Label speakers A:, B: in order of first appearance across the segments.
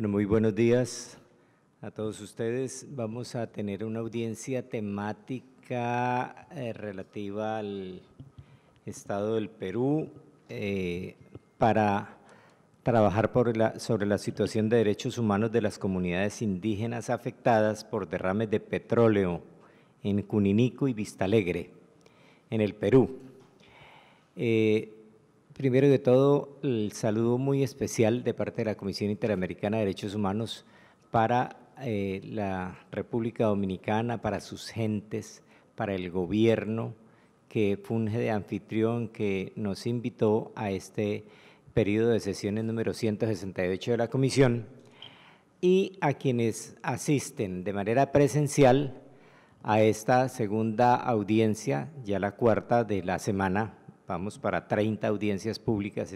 A: Bueno, muy buenos días a todos ustedes. Vamos a tener una audiencia temática eh, relativa al Estado del Perú eh, para trabajar sobre la situación de derechos humanos de las comunidades indígenas afectadas por derrames de petróleo en Cuninico y Vistalegre, en el Perú. Eh, Primero de todo, el saludo muy especial de parte de la Comisión Interamericana de Derechos Humanos para eh, la República Dominicana, para sus gentes, para el gobierno que funge de anfitrión, que nos invitó a este periodo de sesiones número 168 de la Comisión y a quienes asisten de manera presencial a esta segunda audiencia, ya la cuarta de la semana vamos para 30 audiencias públicas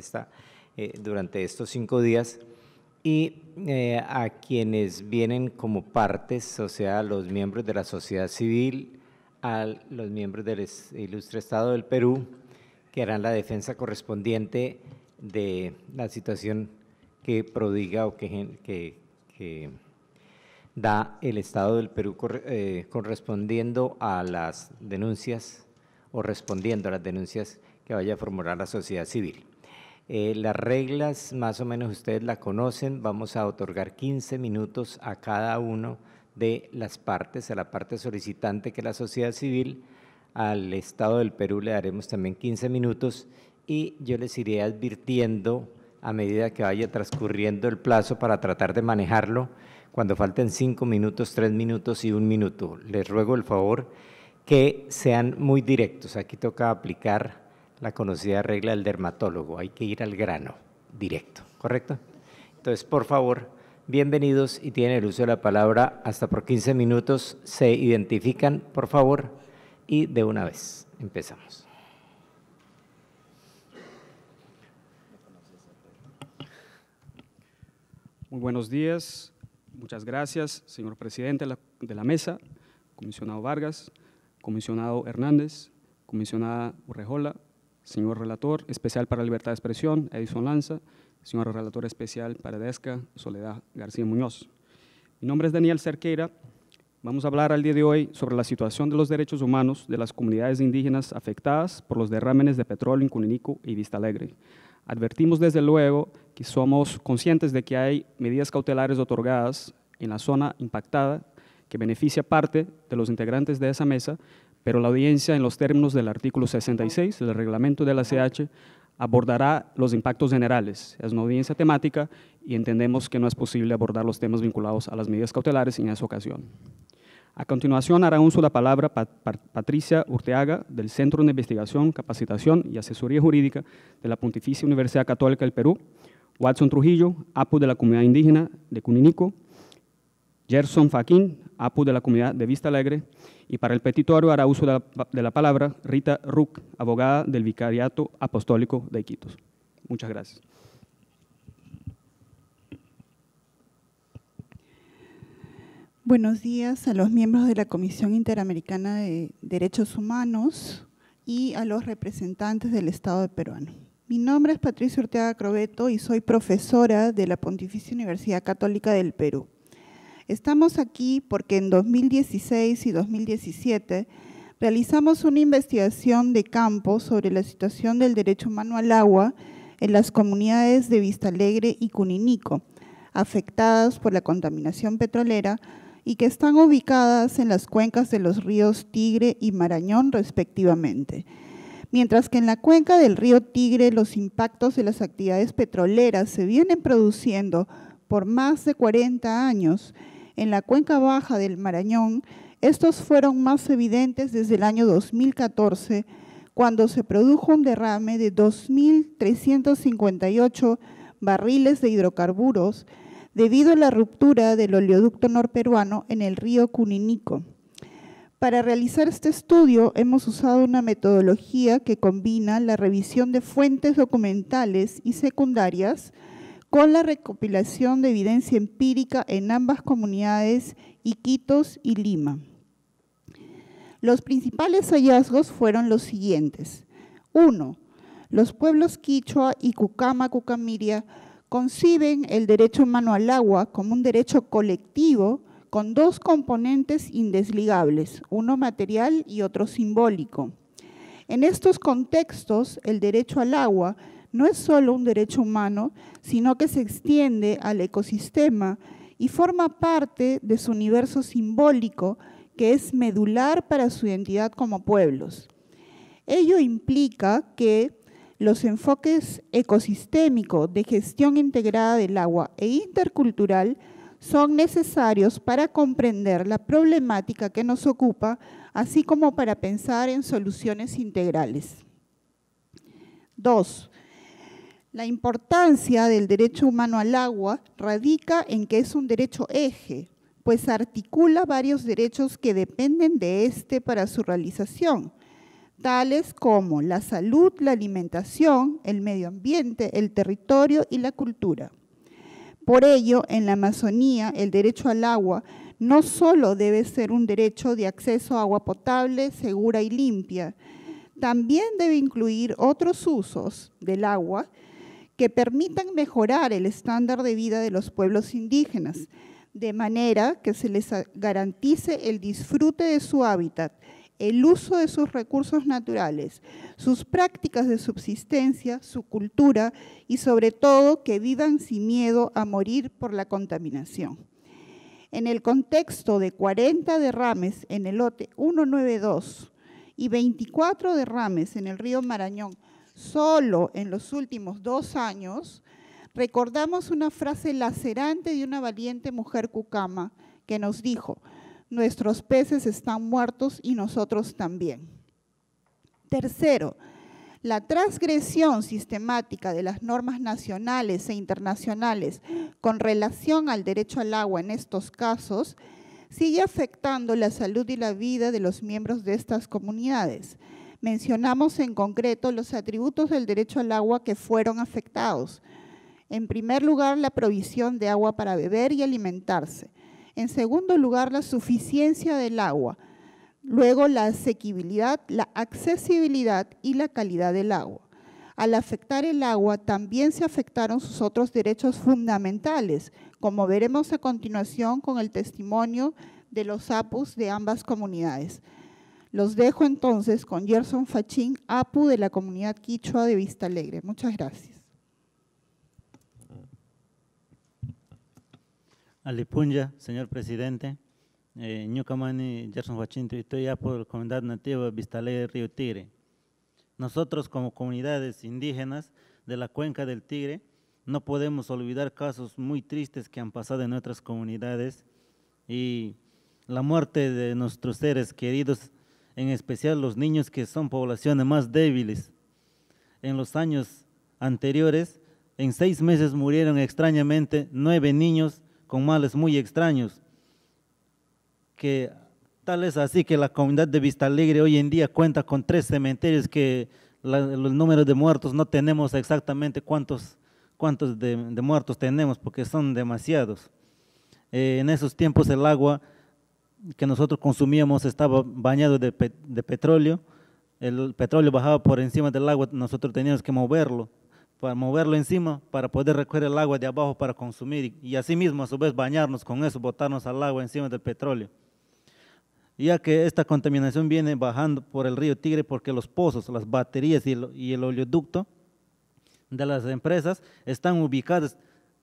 A: eh, durante estos cinco días, y eh, a quienes vienen como partes, o sea, a los miembros de la sociedad civil, a los miembros del Ilustre Estado del Perú, que harán la defensa correspondiente de la situación que prodiga o que, da el Estado del Perú eh, correspondiendo a las denuncias o respondiendo a las denuncias que vaya a formular la sociedad civil. Eh, las reglas más o menos ustedes las conocen. Vamos a otorgar 15 minutos a cada uno de las partes, a la parte solicitante que es la sociedad civil. Al Estado del Perú le daremos también 15 minutos y yo les iré advirtiendo a medida que vaya transcurriendo el plazo para tratar de manejarlo cuando falten 5 minutos, 3 minutos y 1 minuto. Les ruego el favor que sean muy directos. Aquí toca aplicar la conocida regla del dermatólogo, hay que ir al grano, directo, ¿correcto? Entonces, por favor, bienvenidos y tienen el uso de la palabra hasta por 15 minutos, se identifican, por favor, y de una vez empezamos.
B: Muy buenos días, muchas gracias, señor presidente de la mesa, comisionado Vargas, comisionado Hernández, comisionada Urrejola, señor relator especial para libertad de expresión, Edison Lanza, señor relator especial para DESCA, Soledad García Muñoz. Mi nombre es Daniel Cerqueira. Vamos a hablar al día de hoy sobre la situación de los derechos humanos de las comunidades indígenas afectadas por los derrámenes de petróleo en Cuninico y Vista Alegre. Advertimos desde luego que somos conscientes de que hay medidas cautelares otorgadas en la zona impactada que beneficia parte de los integrantes de esa mesa pero la audiencia, en los términos del artículo 66 del reglamento de la CH, abordará los impactos generales. Es una audiencia temática y entendemos que no es posible abordar los temas vinculados a las medidas cautelares en esa ocasión. A continuación hará uso de la palabra Patricia Urteaga del Centro de Investigación, Capacitación y Asesoría Jurídica de la Pontificia Universidad Católica del Perú, Watson Trujillo, APU de la Comunidad Indígena de Cuninico, Gerson Faquín, APU de la Comunidad de Vista Alegre, y para el petitorio hará uso de la, palabra Rita Ruk, abogada del Vicariato Apostólico de Iquitos. Muchas gracias.
C: Buenos días a los miembros de la Comisión Interamericana de Derechos Humanos y a los representantes del Estado de Peruano. Mi nombre es Patricia Urteaga Crobeto y soy profesora de la Pontificia Universidad Católica del Perú. Estamos aquí porque en 2016 y 2017 realizamos una investigación de campo sobre la situación del derecho humano al agua en las comunidades de Vista Alegre y Cuninico, afectadas por la contaminación petrolera y que están ubicadas en las cuencas de los ríos Tigre y Marañón respectivamente. Mientras que en la cuenca del río Tigre los impactos de las actividades petroleras se vienen produciendo por más de 40 años, en la cuenca baja del Marañón, estos fueron más evidentes desde el año 2014, cuando se produjo un derrame de 2.358 barriles de hidrocarburos debido a la ruptura del oleoducto norperuano en el río Cuninico. Para realizar este estudio hemos usado una metodología que combina la revisión de fuentes documentales y secundarias con la recopilación de evidencia empírica en ambas comunidades, Iquitos y Lima. Los principales hallazgos fueron los siguientes. Uno, Los pueblos quichua y cucama cucamiria conciben el derecho humano al agua como un derecho colectivo con dos componentes indesligables, uno material y otro simbólico. En estos contextos, el derecho al agua no es solo un derecho humano, sino que se extiende al ecosistema y forma parte de su universo simbólico que es medular para su identidad como pueblos. Ello implica que los enfoques ecosistémicos de gestión integrada del agua e intercultural son necesarios para comprender la problemática que nos ocupa, así como para pensar en soluciones integrales. Dos, la importancia del derecho humano al agua radica en que es un derecho eje, pues articula varios derechos que dependen de este para su realización, tales como la salud, la alimentación, el medio ambiente, el territorio y la cultura. Por ello, en la Amazonía, el derecho al agua no solo debe ser un derecho de acceso a agua potable, segura y limpia, también debe incluir otros usos del agua que permitan mejorar el estándar de vida de los pueblos indígenas, de manera que se les garantice el disfrute de su hábitat, el uso de sus recursos naturales, sus prácticas de subsistencia, su cultura y sobre todo que vivan sin miedo a morir por la contaminación. En el contexto de 40 derrames en el lote 192 y 24 derrames en el río Marañón, Solo en los últimos dos años recordamos una frase lacerante de una valiente mujer cucama que nos dijo, nuestros peces están muertos y nosotros también. Tercero, la transgresión sistemática de las normas nacionales e internacionales con relación al derecho al agua en estos casos sigue afectando la salud y la vida de los miembros de estas comunidades mencionamos en concreto los atributos del derecho al agua que fueron afectados. En primer lugar, la provisión de agua para beber y alimentarse. En segundo lugar, la suficiencia del agua. Luego, la asequibilidad, la accesibilidad y la calidad del agua. Al afectar el agua, también se afectaron sus otros derechos fundamentales, como veremos a continuación con el testimonio de los APUS de ambas comunidades. Los dejo entonces con Gerson Fachín, APU de la comunidad quichua de Vista Alegre. Muchas gracias.
D: Alipunya, señor presidente. Eh, Ñucamani, Gerson Fachín, estoy de la comunidad nativa Vista Alegre Río Tigre. Nosotros como comunidades indígenas de la cuenca del Tigre, no podemos olvidar casos muy tristes que han pasado en nuestras comunidades y la muerte de nuestros seres queridos en especial los niños que son poblaciones más débiles. En los años anteriores, en seis meses murieron extrañamente nueve niños con males muy extraños, que tal es así que la comunidad de Vista Alegre hoy en día cuenta con tres cementerios que los números de muertos no tenemos exactamente cuántos, cuántos de, muertos tenemos porque son demasiados. Eh, en esos tiempos el agua que nosotros consumíamos estaba bañado de, de petróleo, el petróleo bajaba por encima del agua, nosotros teníamos que moverlo, para moverlo encima, para poder recoger el agua de abajo para consumir y, asimismo, así mismo a su vez bañarnos con eso, botarnos al agua encima del petróleo. Ya que esta contaminación viene bajando por el río Tigre porque los pozos, las baterías y el, oleoducto de las empresas están ubicadas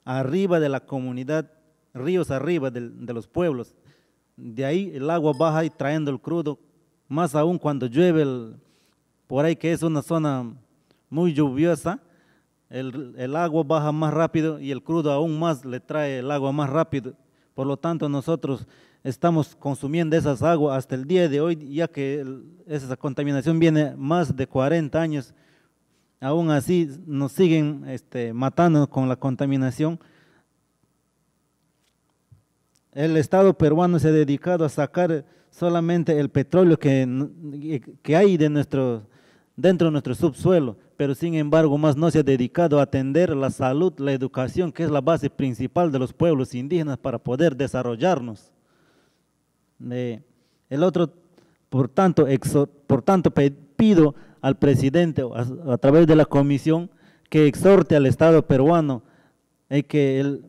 D: arriba de la comunidad, ríos arriba de los pueblos de ahí el agua baja y trayendo el crudo, más aún cuando llueve por ahí que es una zona muy lluviosa, el, el, agua baja más rápido y el crudo aún más le trae el agua más rápido. Por lo tanto, nosotros estamos consumiendo esas aguas hasta el día de hoy, ya que esa contaminación viene más de 40 años. Aún así, nos siguen este, matando con la contaminación el Estado peruano se ha dedicado a sacar solamente el petróleo que, hay dentro de nuestro subsuelo, pero sin embargo más no se ha dedicado a atender la salud, la educación, que es la base principal de los pueblos indígenas para poder desarrollarnos. Eh, el otro, por tanto, por tanto pido al presidente a, través de la comisión que exhorte al Estado peruano y eh, que el,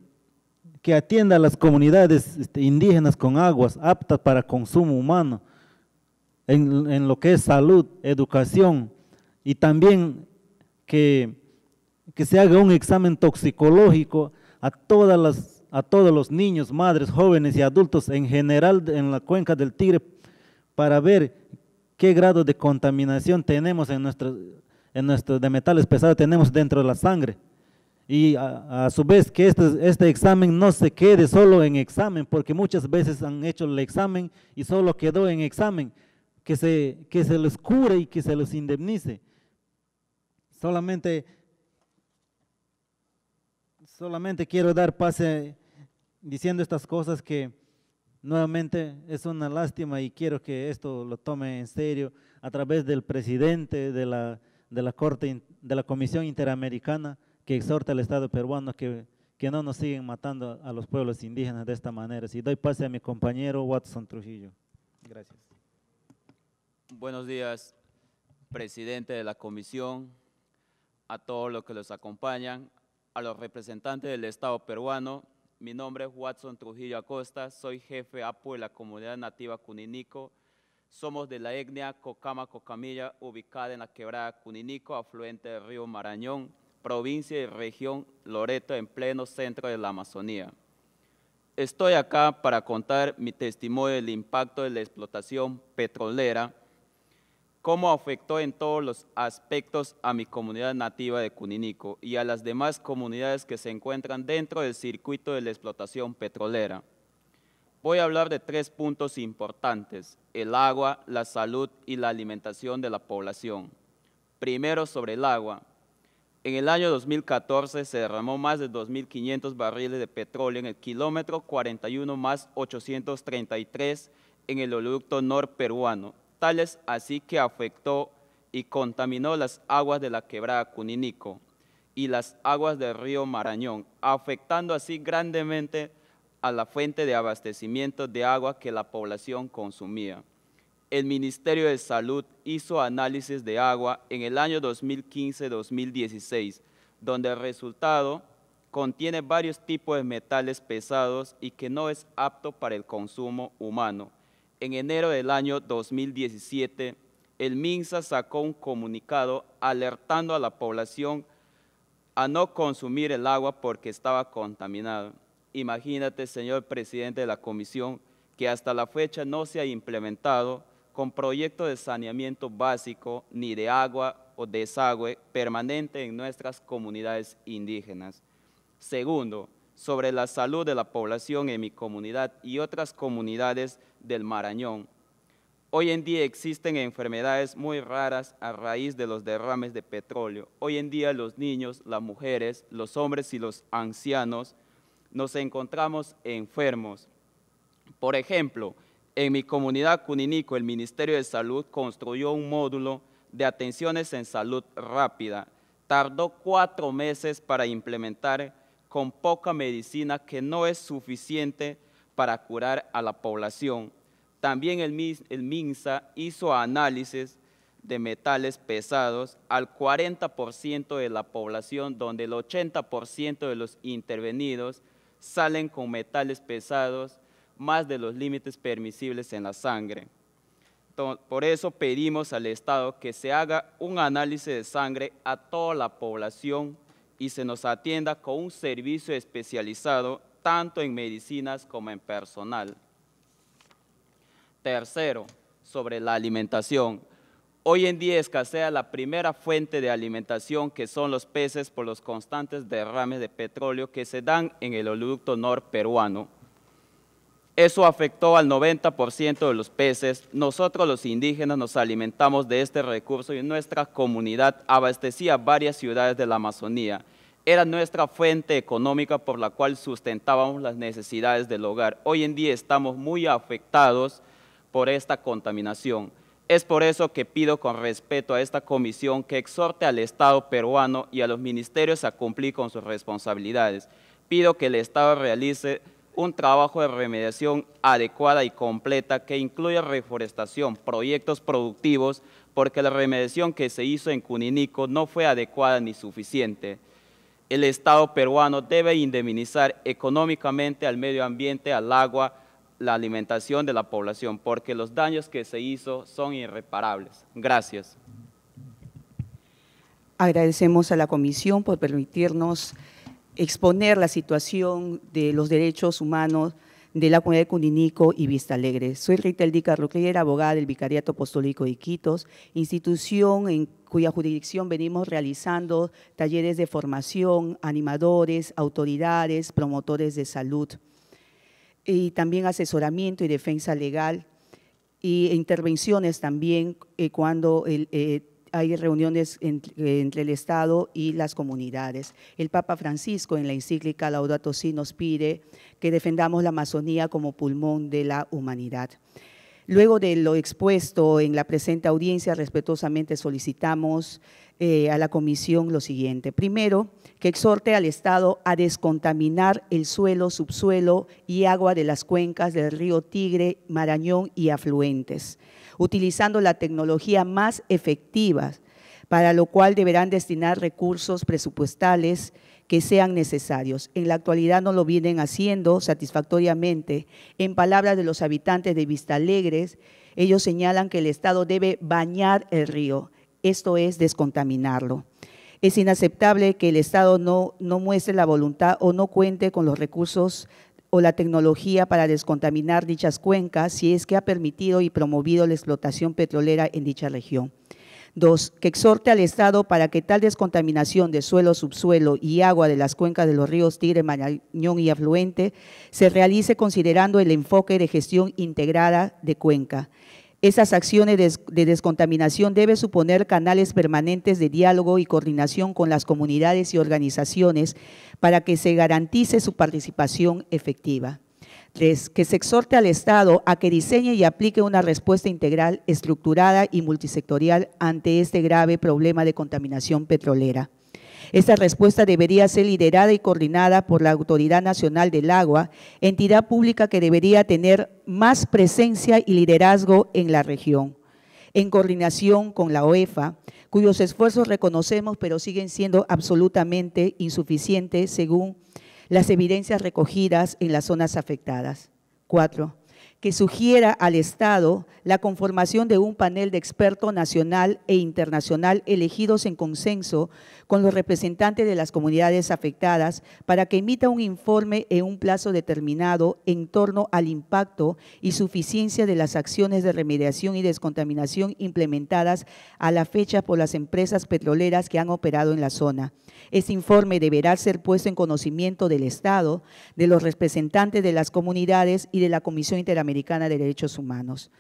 D: que atienda a las comunidades este, indígenas con aguas aptas para consumo humano, en, lo que es salud, educación, y también que, que se haga un examen toxicológico a, todas a todos los niños, madres, jóvenes y adultos en general en la cuenca del Tigre para ver qué grado de contaminación tenemos en nuestro, en de metales pesados tenemos dentro de la sangre. Y a, su vez que este, este, examen no se quede solo en examen, porque muchas veces han hecho el examen y solo quedó en examen, que se, que se les cure y que se los indemnice. Solamente, solamente quiero dar pase diciendo estas cosas que nuevamente es una lástima y quiero que esto lo tome en serio a través del presidente de la, de la, Corte, de la Comisión Interamericana que exhorta al Estado peruano que, que no nos siguen matando a los pueblos indígenas de esta manera. Si doy pase a mi compañero Watson Trujillo. Gracias.
E: Buenos días, presidente de la comisión, a todos los que los acompañan, a los representantes del Estado peruano. Mi nombre es Watson Trujillo Acosta, soy jefe APO de la comunidad nativa Cuninico. Somos de la etnia Cocama Cocamilla, ubicada en la quebrada Cuninico, afluente del río Marañón provincia y región Loreto en pleno centro de la Amazonía. Estoy acá para contar mi testimonio del impacto de la explotación petrolera, cómo afectó en todos los aspectos a mi comunidad nativa de Cuninico y a las demás comunidades que se encuentran dentro del circuito de la explotación petrolera. Voy a hablar de tres puntos importantes, el agua, la salud y la alimentación de la población. Primero sobre el agua. En el año 2014 se derramó más de 2.500 barriles de petróleo en el kilómetro 41 más 833 en el oleoducto norperuano, tales así que afectó y contaminó las aguas de la quebrada Cuninico y las aguas del río Marañón, afectando así grandemente a la fuente de abastecimiento de agua que la población consumía el Ministerio de Salud hizo análisis de agua en el año 2015-2016, donde el resultado contiene varios tipos de metales pesados y que no es apto para el consumo humano. En enero del año 2017, el MINSA sacó un comunicado alertando a la población a no consumir el agua porque estaba contaminada. Imagínate, señor presidente de la comisión, que hasta la fecha no se ha implementado con proyecto de saneamiento básico ni de agua o desagüe permanente en nuestras comunidades indígenas. Segundo, sobre la salud de la población en mi comunidad y otras comunidades del Marañón. Hoy en día existen enfermedades muy raras a raíz de los derrames de petróleo. Hoy en día los niños, las mujeres, los hombres y los ancianos nos encontramos enfermos. Por ejemplo, en mi comunidad Cuninico, el Ministerio de Salud construyó un módulo de atenciones en salud rápida. Tardó cuatro meses para implementar con poca medicina que no es suficiente para curar a la población. También el, MINSA hizo análisis de metales pesados al 40% de la población, donde el 80% de los intervenidos salen con metales pesados más de los límites permisibles en la sangre. Por eso pedimos al Estado que se haga un análisis de sangre a toda la población y se nos atienda con un servicio especializado tanto en medicinas como en personal. Tercero, sobre la alimentación. Hoy en día escasea la primera fuente de alimentación que son los peces por los constantes derrames de petróleo que se dan en el oleoducto norperuano. peruano eso afectó al 90% de los peces. Nosotros los indígenas nos alimentamos de este recurso y nuestra comunidad abastecía varias ciudades de la Amazonía. Era nuestra fuente económica por la cual sustentábamos las necesidades del hogar. Hoy en día estamos muy afectados por esta contaminación. Es por eso que pido con respeto a esta comisión que exhorte al Estado peruano y a los ministerios a cumplir con sus responsabilidades. Pido que el Estado realice un trabajo de remediación adecuada y completa que incluya reforestación, proyectos productivos, porque la remediación que se hizo en Cuninico no fue adecuada ni suficiente. El Estado peruano debe indemnizar económicamente al medio ambiente, al agua, la alimentación de la población, porque los daños que se hizo son irreparables. Gracias.
F: Agradecemos a la Comisión por permitirnos exponer la situación de los derechos humanos de la comunidad de Cundinico y Vista Alegre. Soy Rita Eldica Ruclier, abogada del Vicariato Apostólico de Iquitos, institución en cuya jurisdicción venimos realizando talleres de formación, animadores, autoridades, promotores de salud y también asesoramiento y defensa legal e intervenciones también eh, cuando el, eh, hay reuniones entre, el Estado y las comunidades. El Papa Francisco en la encíclica Laudato Si nos pide que defendamos la Amazonía como pulmón de la humanidad. Luego de lo expuesto en la presente audiencia, respetuosamente solicitamos eh, a la Comisión lo siguiente. Primero, que exhorte al Estado a descontaminar el suelo, subsuelo y agua de las cuencas del río Tigre, Marañón y afluentes, utilizando la tecnología más efectiva, para lo cual deberán destinar recursos presupuestales que sean necesarios. En la actualidad no lo vienen haciendo satisfactoriamente. En palabras de los habitantes de Vista Alegres, ellos señalan que el Estado debe bañar el río, esto es descontaminarlo. Es inaceptable que el Estado no, no muestre la voluntad o no cuente con los recursos o la tecnología para descontaminar dichas cuencas si es que ha permitido y promovido la explotación petrolera en dicha región. Dos, que exhorte al Estado para que tal descontaminación de suelo, subsuelo y agua de las cuencas de los ríos Tigre, Marañón y Afluente se realice considerando el enfoque de gestión integrada de cuenca. Esas acciones de descontaminación deben suponer canales permanentes de diálogo y coordinación con las comunidades y organizaciones para que se garantice su participación efectiva que se exhorte al Estado a que diseñe y aplique una respuesta integral, estructurada y multisectorial ante este grave problema de contaminación petrolera. Esta respuesta debería ser liderada y coordinada por la Autoridad Nacional del Agua, entidad pública que debería tener más presencia y liderazgo en la región, en coordinación con la OEFA, cuyos esfuerzos reconocemos pero siguen siendo absolutamente insuficientes según las evidencias recogidas en las zonas afectadas. Cuatro, que sugiera al Estado la conformación de un panel de expertos nacional e internacional elegidos en consenso con los representantes de las comunidades afectadas para que emita un informe en un plazo determinado en torno al impacto y suficiencia de las acciones de remediación y descontaminación implementadas a la fecha por las empresas petroleras que han operado en la zona. Este informe deberá ser puesto en conocimiento del Estado, de los representantes de las comunidades y de la Comisión Interamericana de Derechos Humanos.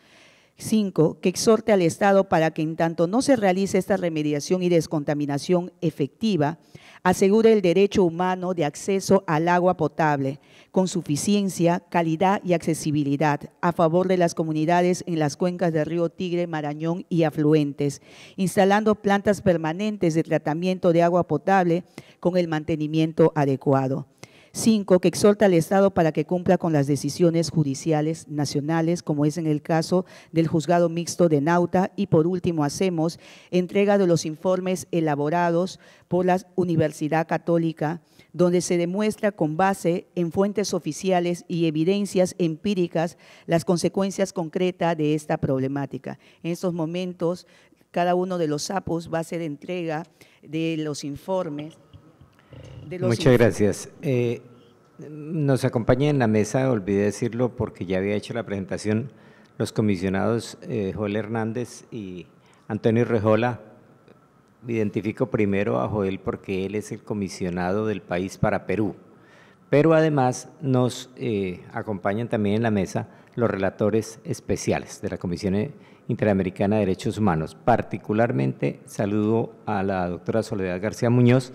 F: 5. Que exhorte al Estado para que en tanto no se realice esta remediación y descontaminación efectiva, asegure el derecho humano de acceso al agua potable con suficiencia, calidad y accesibilidad a favor de las comunidades en las cuencas del río Tigre, Marañón y afluentes, instalando plantas permanentes de tratamiento de agua potable con el mantenimiento adecuado. Cinco, que exhorta al Estado para que cumpla con las decisiones judiciales nacionales, como es en el caso del juzgado mixto de Nauta. Y por último, hacemos entrega de los informes elaborados por la Universidad Católica, donde se demuestra con base en fuentes oficiales y evidencias empíricas las consecuencias concretas de esta problemática. En estos momentos, cada uno de los sapos va a hacer entrega de los informes. Muchas gracias.
A: Eh, nos acompaña en la mesa, olvidé decirlo porque ya había hecho la presentación, los comisionados eh, Joel Hernández y Antonio Rejola. Identifico primero a Joel porque él es el comisionado del país para Perú. Pero además nos eh, acompañan también en la mesa los relatores especiales de la Comisión Interamericana de Derechos Humanos. Particularmente saludo a la doctora Soledad García Muñoz,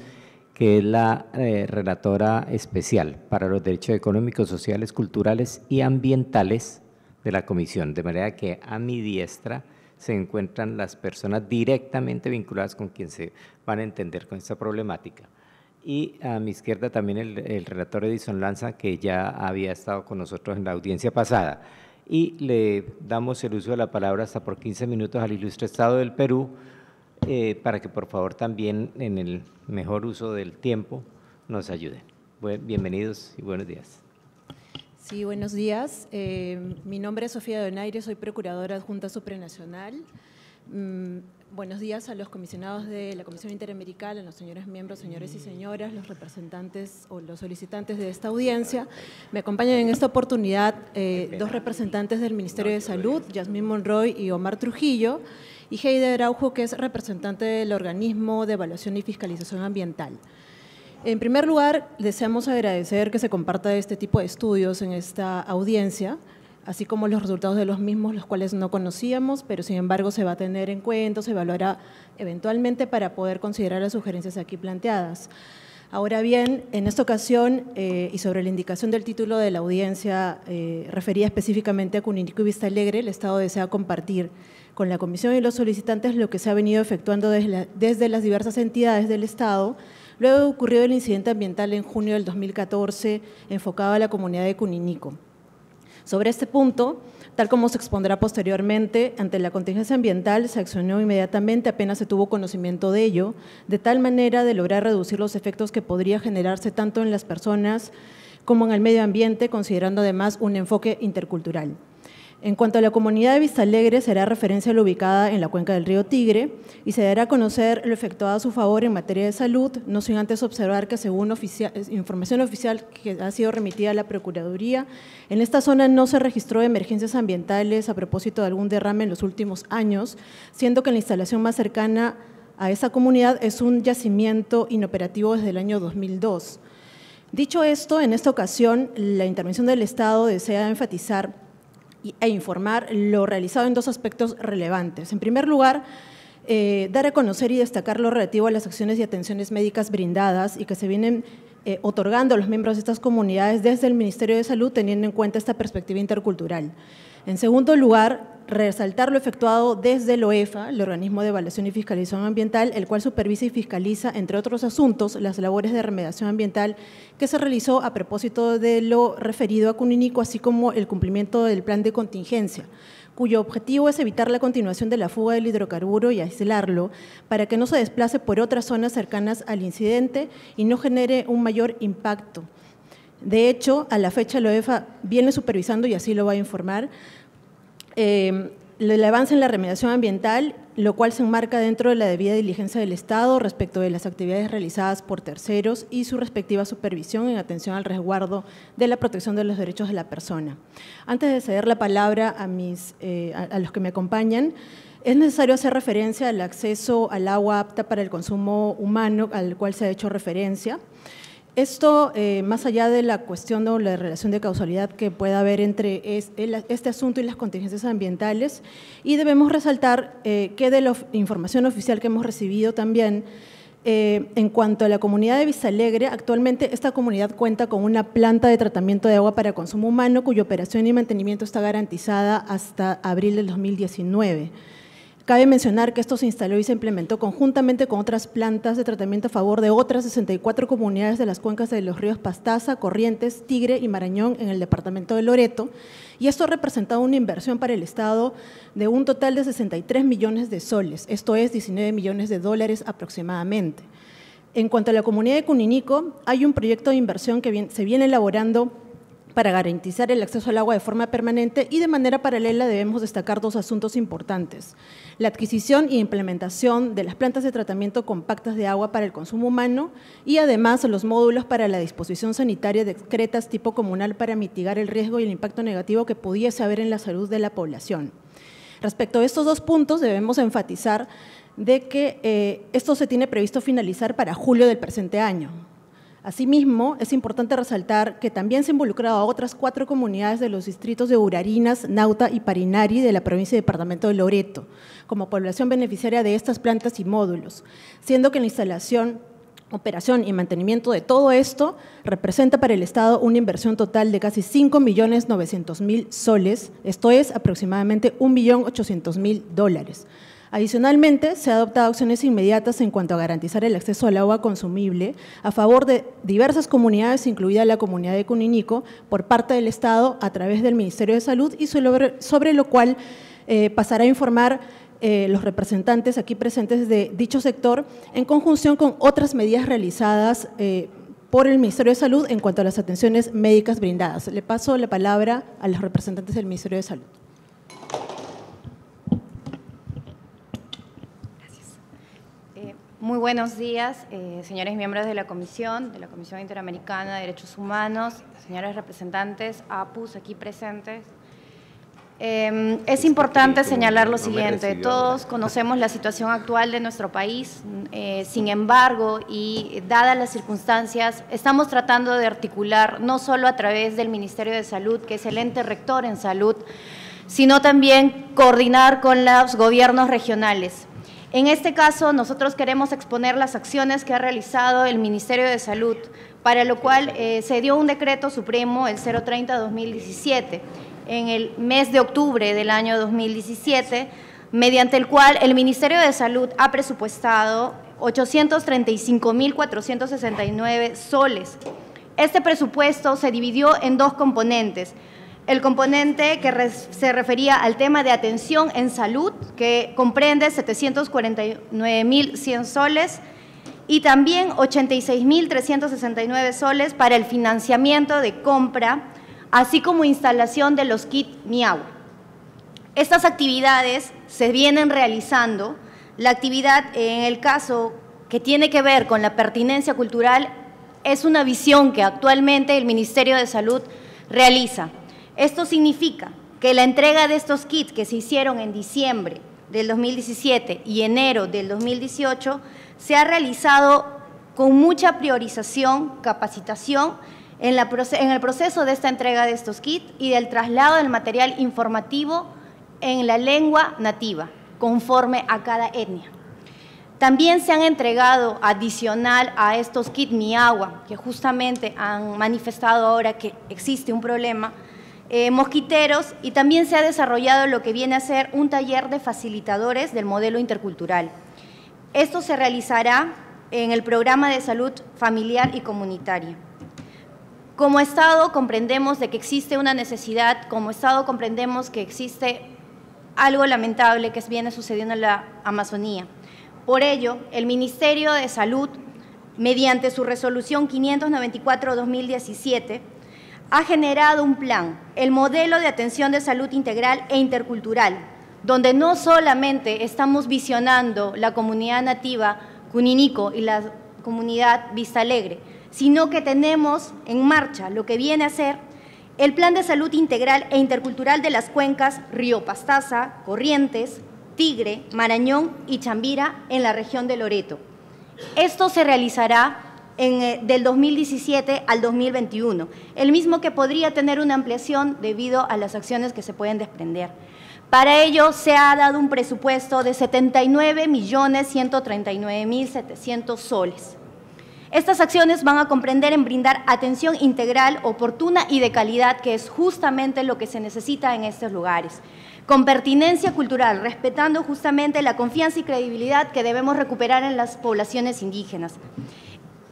A: que es la eh, relatora especial para los derechos económicos, sociales, culturales y ambientales de la comisión. De manera que a mi diestra se encuentran las personas directamente vinculadas con quien se van a entender con esta problemática. Y a mi izquierda también el relator Edison Lanza, que ya había estado con nosotros en la audiencia pasada. Y le damos el uso de la palabra hasta por 15 minutos al ilustre Estado del Perú, eh, para que por favor también en el mejor uso del tiempo nos ayuden. Bienvenidos y buenos días.
G: Sí, buenos días. Eh, mi nombre es Sofía Donaire, soy procuradora adjunta supranacional. Mm, buenos días a los comisionados de la Comisión Interamericana, a los señores miembros, señores y señoras, los representantes o los solicitantes de esta audiencia. Me acompañan en esta oportunidad eh, dos representantes del Ministerio de Salud, Yasmín Monroy y Omar Trujillo y Heide Araujo, que es representante del organismo de evaluación y fiscalización ambiental. En primer lugar, deseamos agradecer que se comparta este tipo de estudios en esta audiencia, así como los resultados de los mismos, los cuales no conocíamos, pero sin embargo se va a tener en cuenta, se evaluará eventualmente para poder considerar las sugerencias aquí planteadas. Ahora bien, en esta ocasión, eh, y sobre la indicación del título de la audiencia, eh, refería específicamente a Cuninico y Vista Alegre, el Estado desea compartir con la comisión y los solicitantes lo que se ha venido efectuando desde, las diversas entidades del Estado, luego ocurrió el incidente ambiental en junio del 2014 enfocado a la comunidad de Cuninico. Sobre este punto, tal como se expondrá posteriormente, ante la contingencia ambiental se accionó inmediatamente apenas se tuvo conocimiento de ello, de tal manera de lograr reducir los efectos que podría generarse tanto en las personas como en el medio ambiente, considerando además un enfoque intercultural. En cuanto a la comunidad de Vista Alegre será referencia a la ubicada en la cuenca del río Tigre y se dará a conocer lo efectuado a su favor en materia de salud, no sin antes observar que según información oficial que ha sido remitida a la Procuraduría, en esta zona no se registró emergencias ambientales a propósito de algún derrame en los últimos años, siendo que la instalación más cercana a esa comunidad es un yacimiento inoperativo desde el año 2002. Dicho esto, en esta ocasión, la intervención del Estado desea enfatizar e informar lo realizado en dos aspectos relevantes. En primer lugar, eh, dar a conocer y destacar lo relativo a las acciones y atenciones médicas brindadas y que se vienen eh, otorgando a los miembros de estas comunidades desde el Ministerio de Salud, teniendo en cuenta esta perspectiva intercultural. En segundo lugar, resaltar lo efectuado desde el OEFA, el Organismo de Evaluación y Fiscalización Ambiental, el cual supervisa y fiscaliza, entre otros asuntos, las labores de remediación ambiental que se realizó a propósito de lo referido a Cuninico, así como el cumplimiento del plan de contingencia cuyo objetivo es evitar la continuación de la fuga del hidrocarburo y aislarlo para que no se desplace por otras zonas cercanas al incidente y no genere un mayor impacto. De hecho, a la fecha el OEFA viene supervisando, y así lo va a informar, Em, el avance en la remediación ambiental, lo cual se enmarca dentro de la debida diligencia del Estado respecto de las actividades realizadas por terceros y su respectiva supervisión en atención al resguardo de la protección de los derechos de la persona. Antes de ceder la palabra a, mis, eh, a los que me acompañan, es necesario hacer referencia al acceso al agua apta para el consumo humano, al cual se ha hecho referencia. Esto, eh, más allá de la cuestión de la relación de causalidad que pueda haber entre este asunto y las contingencias ambientales, y debemos resaltar eh, que de la información oficial que hemos recibido también, eh, en cuanto a la comunidad de Visalegre, actualmente esta comunidad cuenta con una planta de tratamiento de agua para consumo humano cuya operación y mantenimiento está garantizada hasta abril del 2019. Cabe mencionar que esto se instaló y se implementó conjuntamente con otras plantas de tratamiento a favor de otras 64 comunidades de las cuencas de los ríos Pastaza, Corrientes, Tigre y Marañón en el departamento de Loreto. Y esto ha representado una inversión para el Estado de un total de 63 millones de soles, esto es 19 millones de dólares aproximadamente. En cuanto a la comunidad de Cuninico, hay un proyecto de inversión que se viene elaborando para garantizar el acceso al agua de forma permanente y de manera paralela debemos destacar dos asuntos importantes. La adquisición y implementación de las plantas de tratamiento compactas de agua para el consumo humano y además los módulos para la disposición sanitaria de excretas tipo comunal para mitigar el riesgo y el impacto negativo que pudiese haber en la salud de la población. Respecto a estos dos puntos debemos enfatizar de que eh, esto se tiene previsto finalizar para julio del presente año. Asimismo, es importante resaltar que también se ha involucrado a otras cuatro comunidades de los distritos de Urarinas, Nauta y Parinari de la provincia y departamento de Loreto, como población beneficiaria de estas plantas y módulos, siendo que la instalación operación y mantenimiento de todo esto representa para el Estado una inversión total de casi 5.900.000 soles, esto es aproximadamente 1.800.000 dólares. Adicionalmente, se han adoptado acciones inmediatas en cuanto a garantizar el acceso al agua consumible a favor de diversas comunidades, incluida la comunidad de Cuninico, por parte del Estado a través del Ministerio de Salud y sobre, lo cual eh, pasará a informar eh, los representantes aquí presentes de dicho sector en conjunción con otras medidas realizadas eh, por el Ministerio de Salud en cuanto a las atenciones médicas brindadas. Le paso la palabra a los representantes del Ministerio de Salud.
H: Muy buenos días, eh, señores miembros de la Comisión, de la Comisión Interamericana de Derechos Humanos, señores representantes APUS aquí presentes. Em, es este importante señalar lo siguiente, todos conocemos la situación actual de nuestro país, eh, sin embargo, y dadas las circunstancias, estamos tratando de articular no solo a través del Ministerio de Salud, que es el ente rector en salud, sino también coordinar con los gobiernos regionales en este caso, nosotros queremos exponer las acciones que ha realizado el Ministerio de Salud, para lo cual eh, se dio un decreto supremo, el 030-2017, en el mes de octubre del año 2017, mediante el cual el Ministerio de Salud ha presupuestado 835.469 soles. Este presupuesto se dividió en dos componentes, el componente que se refería al tema de atención en salud, que comprende 749.100 soles y también 86.369 soles para el financiamiento de compra, así como instalación de los kits MIAU. Estas actividades se vienen realizando. La actividad, en el caso que tiene que ver con la pertinencia cultural, es una visión que actualmente el Ministerio de Salud realiza. Esto significa que la entrega de estos kits que se hicieron en diciembre del 2017 y enero del 2018 se ha realizado con mucha priorización, capacitación en, el proceso de esta entrega de estos kits y del traslado del material informativo en la lengua nativa, conforme a cada etnia. También se han entregado adicional a estos kits Miagua, que justamente han manifestado ahora que existe un problema, eh, mosquiteros y también se ha desarrollado lo que viene a ser un taller de facilitadores del modelo intercultural. Esto se realizará en el programa de salud familiar y comunitaria. Como Estado comprendemos de que existe una necesidad, como Estado comprendemos que existe algo lamentable que viene sucediendo en la Amazonía. Por ello, el Ministerio de Salud, mediante su resolución 594-2017, ha generado un plan, el modelo de atención de salud integral e intercultural, donde no solamente estamos visionando la comunidad nativa Cuninico y la comunidad Vista Alegre, sino que tenemos en marcha lo que viene a ser el Plan de Salud Integral e Intercultural de las cuencas Río Pastaza, Corrientes, Tigre, Marañón y Chambira en la región de Loreto. Esto se realizará eh, del 2017 al 2021, el mismo que podría tener una ampliación debido a las acciones que se pueden desprender. Para ello se ha dado un presupuesto de 79.139.700 soles. Estas acciones van a comprender en brindar atención integral, oportuna y de calidad, que es justamente lo que se necesita en estos lugares, con pertinencia cultural, respetando justamente la confianza y credibilidad que debemos recuperar en las poblaciones indígenas.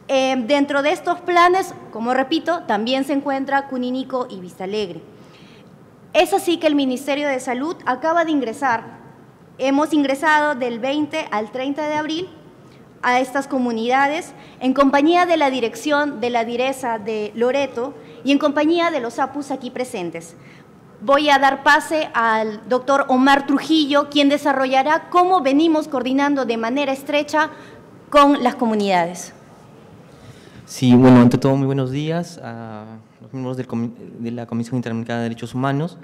H: Em, dentro de estos planes, como repito, también se encuentra Cuninico y Vista Alegre. Es así que el Ministerio de Salud acaba de ingresar, hemos ingresado del 20 al 30 de abril a estas comunidades en compañía de la dirección de la direza de Loreto y en compañía de los APUS aquí presentes. Voy a dar pase al doctor Omar Trujillo, quien desarrollará cómo venimos coordinando de manera estrecha con las comunidades.
I: Sí, bueno, ante todo, muy buenos días a los miembros de la Comisión Interamericana de Derechos Humanos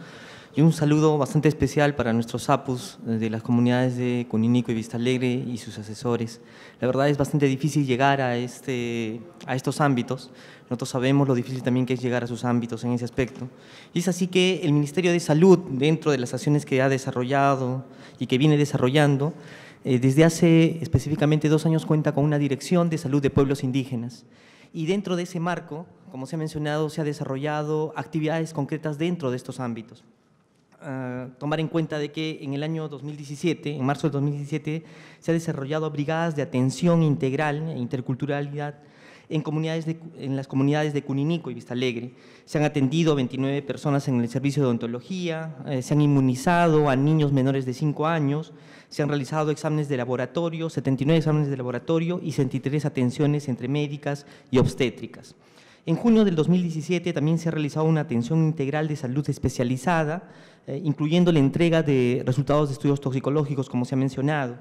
I: y un saludo bastante especial para nuestros APUS de las comunidades de Cuninico y Vista Alegre y sus asesores. La verdad es bastante difícil llegar a, este, a estos ámbitos. Nosotros sabemos lo difícil también que es llegar a sus ámbitos en ese aspecto. Y es así que el Ministerio de Salud, dentro de las acciones que ha desarrollado y que viene desarrollando, eh, desde hace específicamente dos años cuenta con una dirección de salud de pueblos indígenas y dentro de ese marco, como se ha mencionado, se han desarrollado actividades concretas dentro de estos ámbitos. Ah, tomar en cuenta de que en el año 2017, en marzo de 2017, se han desarrollado brigadas de atención integral e interculturalidad en, comunidades en las comunidades de Cuninico y Vistalegre. Se han atendido 29 personas en el servicio de odontología, eh, se han inmunizado a niños menores de 5 años, se han realizado exámenes de laboratorio, 79 exámenes de laboratorio y 63 atenciones entre médicas y obstétricas. En junio del 2017 también se ha realizado una atención integral de salud especializada, eh, incluyendo la entrega de resultados de estudios toxicológicos, como se ha mencionado.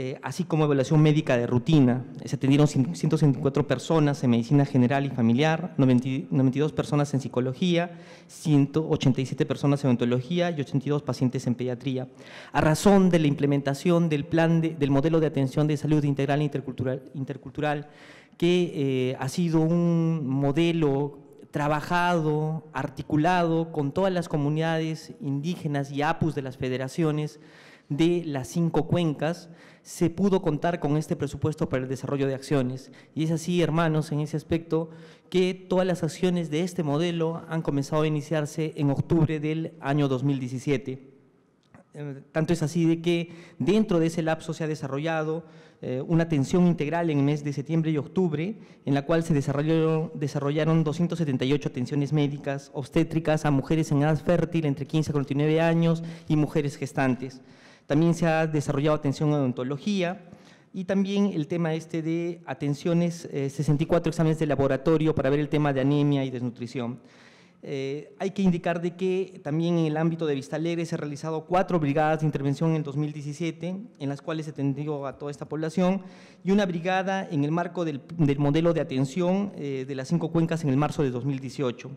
I: Eh, así como evaluación médica de rutina. Se atendieron 164 personas en medicina general y familiar, 92 personas en psicología, 187 personas en odontología y 82 pacientes en pediatría. A razón de la implementación del plan del modelo de atención de salud integral e intercultural, intercultural que eh, ha sido un modelo trabajado, articulado con todas las comunidades indígenas y APUS de las federaciones de las cinco cuencas, se pudo contar con este presupuesto para el desarrollo de acciones. Y es así, hermanos, en ese aspecto, que todas las acciones de este modelo han comenzado a iniciarse en octubre del año 2017. Eh, tanto es así de que dentro de ese lapso se ha desarrollado eh, una atención integral en mes de septiembre y octubre, en la cual se desarrollaron, desarrollaron 278 atenciones médicas obstétricas a mujeres en edad fértil entre 15 y 49 años y mujeres gestantes. También se ha desarrollado atención a odontología y también el tema este de atenciones, 64 eh, exámenes de laboratorio para ver el tema de anemia y desnutrición. Eh, hay que indicar de que también en el ámbito de Vista Alegre se han realizado cuatro brigadas de intervención en 2017, en las cuales se atendió a toda esta población, y una brigada en el marco del, modelo de atención eh, de las cinco cuencas en el marzo de 2018.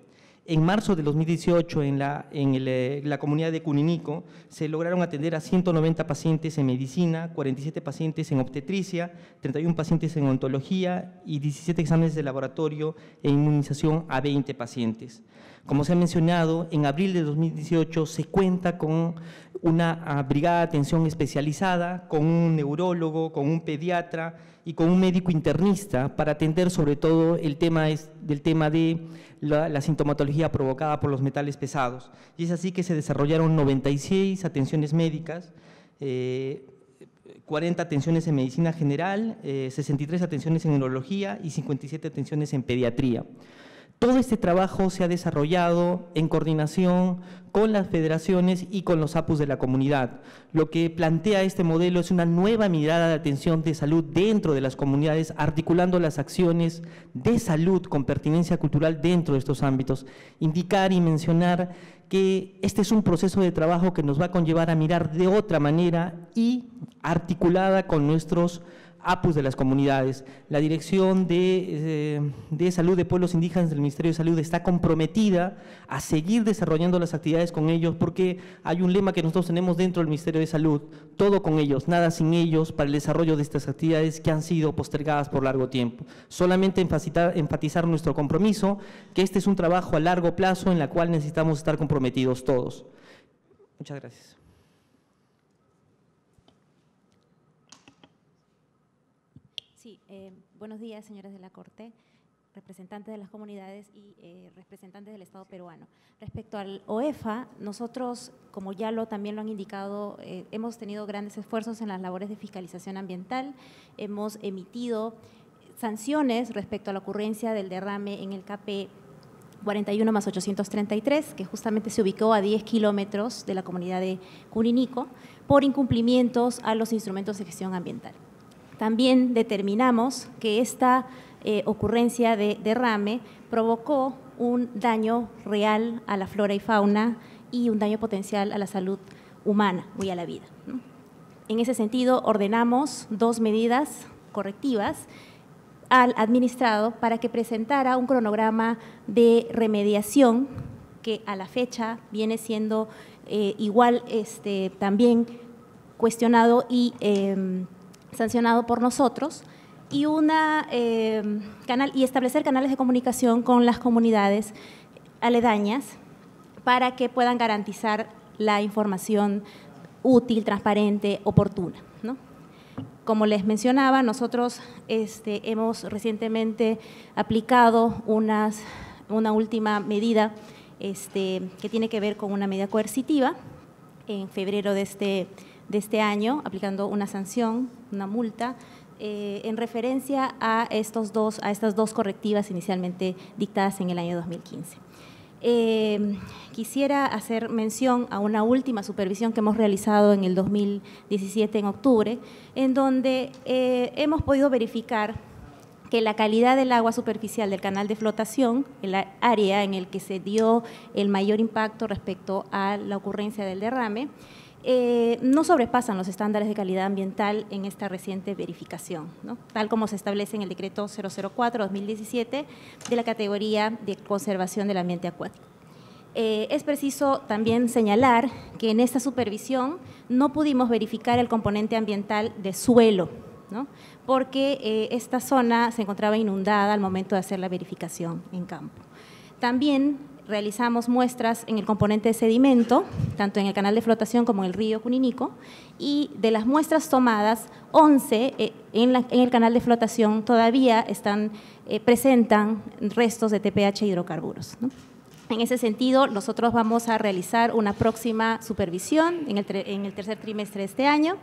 I: En marzo de 2018, en eh, la, comunidad de Cuninico, se lograron atender a 190 pacientes en medicina, 47 pacientes en obstetricia, 31 pacientes en ontología y 17 exámenes de laboratorio e inmunización a 20 pacientes. Como se ha mencionado, en abril de 2018 se cuenta con una ah, brigada de atención especializada, con un neurólogo, con un pediatra, y con un médico internista para atender sobre todo el tema es, del tema de la, sintomatología provocada por los metales pesados. Y es así que se desarrollaron 96 atenciones médicas, 40 eh, atenciones en medicina general, 63 eh, atenciones en neurología y 57 atenciones en pediatría. Todo este trabajo se ha desarrollado en coordinación con las federaciones y con los APUS de la comunidad. Lo que plantea este modelo es una nueva mirada de atención de salud dentro de las comunidades, articulando las acciones de salud con pertinencia cultural dentro de estos ámbitos. Indicar y mencionar que este es un proceso de trabajo que nos va a conllevar a mirar de otra manera y articulada con nuestros APUS de las comunidades. La Dirección eh, de, Salud de Pueblos Indígenas del Ministerio de Salud está comprometida a seguir desarrollando las actividades con ellos porque hay un lema que nosotros tenemos dentro del Ministerio de Salud, todo con ellos, nada sin ellos para el desarrollo de estas actividades que han sido postergadas por largo tiempo. Solamente enfatizar, nuestro compromiso, que este es un trabajo a largo plazo en la cual necesitamos estar comprometidos todos. Muchas gracias.
J: buenos días, señores de la Corte representantes de las comunidades y eh, representantes del Estado peruano. Respecto al OEFA, nosotros, como ya lo también lo han indicado, eh, hemos tenido grandes esfuerzos en las labores de fiscalización ambiental, hemos emitido sanciones respecto a la ocurrencia del derrame en el CAPE 41 más 833, que justamente se ubicó a 10 kilómetros de la comunidad de Curinico, por incumplimientos a los instrumentos de gestión ambiental también determinamos que esta eh, ocurrencia de derrame provocó un daño real a la flora y fauna y un daño potencial a la salud humana y a la vida. En ese sentido, ordenamos dos medidas correctivas al administrado para que presentara un cronograma de remediación que a la fecha viene siendo eh, igual este, también cuestionado y em, sancionado por nosotros, y, una, eh, canal, y establecer canales de comunicación con las comunidades aledañas para que puedan garantizar la información útil, transparente, oportuna. Como les mencionaba, nosotros este, hemos recientemente aplicado unas, una última medida este, que tiene que ver con una medida coercitiva en febrero de este año de este año, aplicando una sanción, una multa, eh, en referencia a, estos dos, a estas dos correctivas inicialmente dictadas en el año 2015. Em, quisiera hacer mención a una última supervisión que hemos realizado en el 2017, en octubre, en donde eh, hemos podido verificar que la calidad del agua superficial del canal de flotación, el área en el que se dio el mayor impacto respecto a la ocurrencia del derrame, eh, no sobrepasan los estándares de calidad ambiental en esta reciente verificación, tal como se establece en el decreto 004-2017 de la categoría de conservación del ambiente acuático. Eh, es preciso también señalar que en esta supervisión no pudimos verificar el componente ambiental de suelo, porque eh, esta zona se encontraba inundada al momento de hacer la verificación en campo. También realizamos muestras en el componente de sedimento, tanto en el canal de flotación como en el río Cuninico, y de las muestras tomadas, 11 eh, en, el canal de flotación todavía están, eh, presentan restos de TPH hidrocarburos. En ese sentido, nosotros vamos a realizar una próxima supervisión en el, en el, tercer trimestre de este año,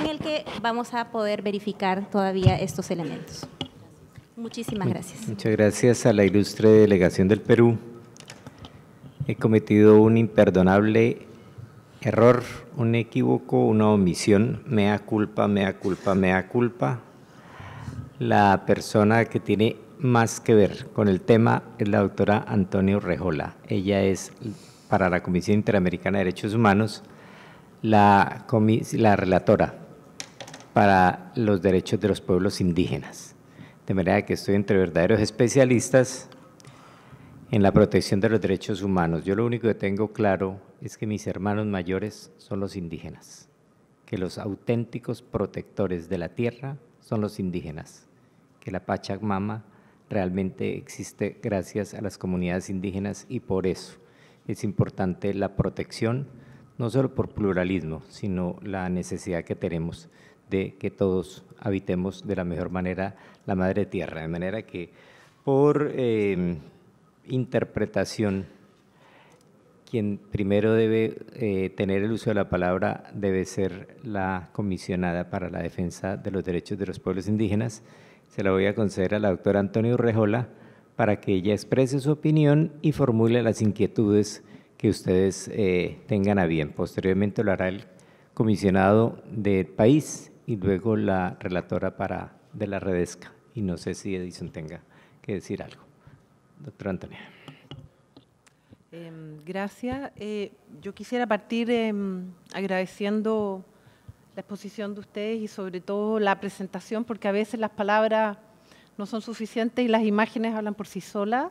J: en el que vamos a poder verificar todavía estos elementos. Muchísimas gracias.
A: Muchas gracias a la ilustre delegación del Perú. He cometido un imperdonable error, un equívoco, una omisión. Mea culpa, mea culpa, mea culpa. La persona que tiene más que ver con el tema es la doctora Antonio Rejola. Ella es para la Comisión Interamericana de Derechos Humanos la, la relatora para los derechos de los pueblos indígenas. De manera que estoy entre verdaderos especialistas en la protección de los derechos humanos. Yo lo único que tengo claro es que mis hermanos mayores son los indígenas, que los auténticos protectores de la tierra son los indígenas, que la Pachamama realmente existe gracias a las comunidades indígenas y por eso es importante la protección, no solo por pluralismo, sino la necesidad que tenemos de que todos habitemos de la mejor manera la madre tierra, de manera que por... Eh, interpretación, quien primero debe eh, tener el uso de la palabra debe ser la comisionada para la defensa de los derechos de los pueblos indígenas. Se la voy a conceder a la doctora Antonio Urrejola para que ella exprese su opinión y formule las inquietudes que ustedes eh, tengan a bien. Posteriormente lo hará el comisionado del país y luego la relatora para, de la Redesca. Y no sé si Edison tenga que decir algo. Doctora Antonia.
K: Em, gracias. Eh, yo quisiera partir em, agradeciendo la exposición de ustedes y sobre todo la presentación, porque a veces las palabras no son suficientes y las imágenes hablan por sí solas.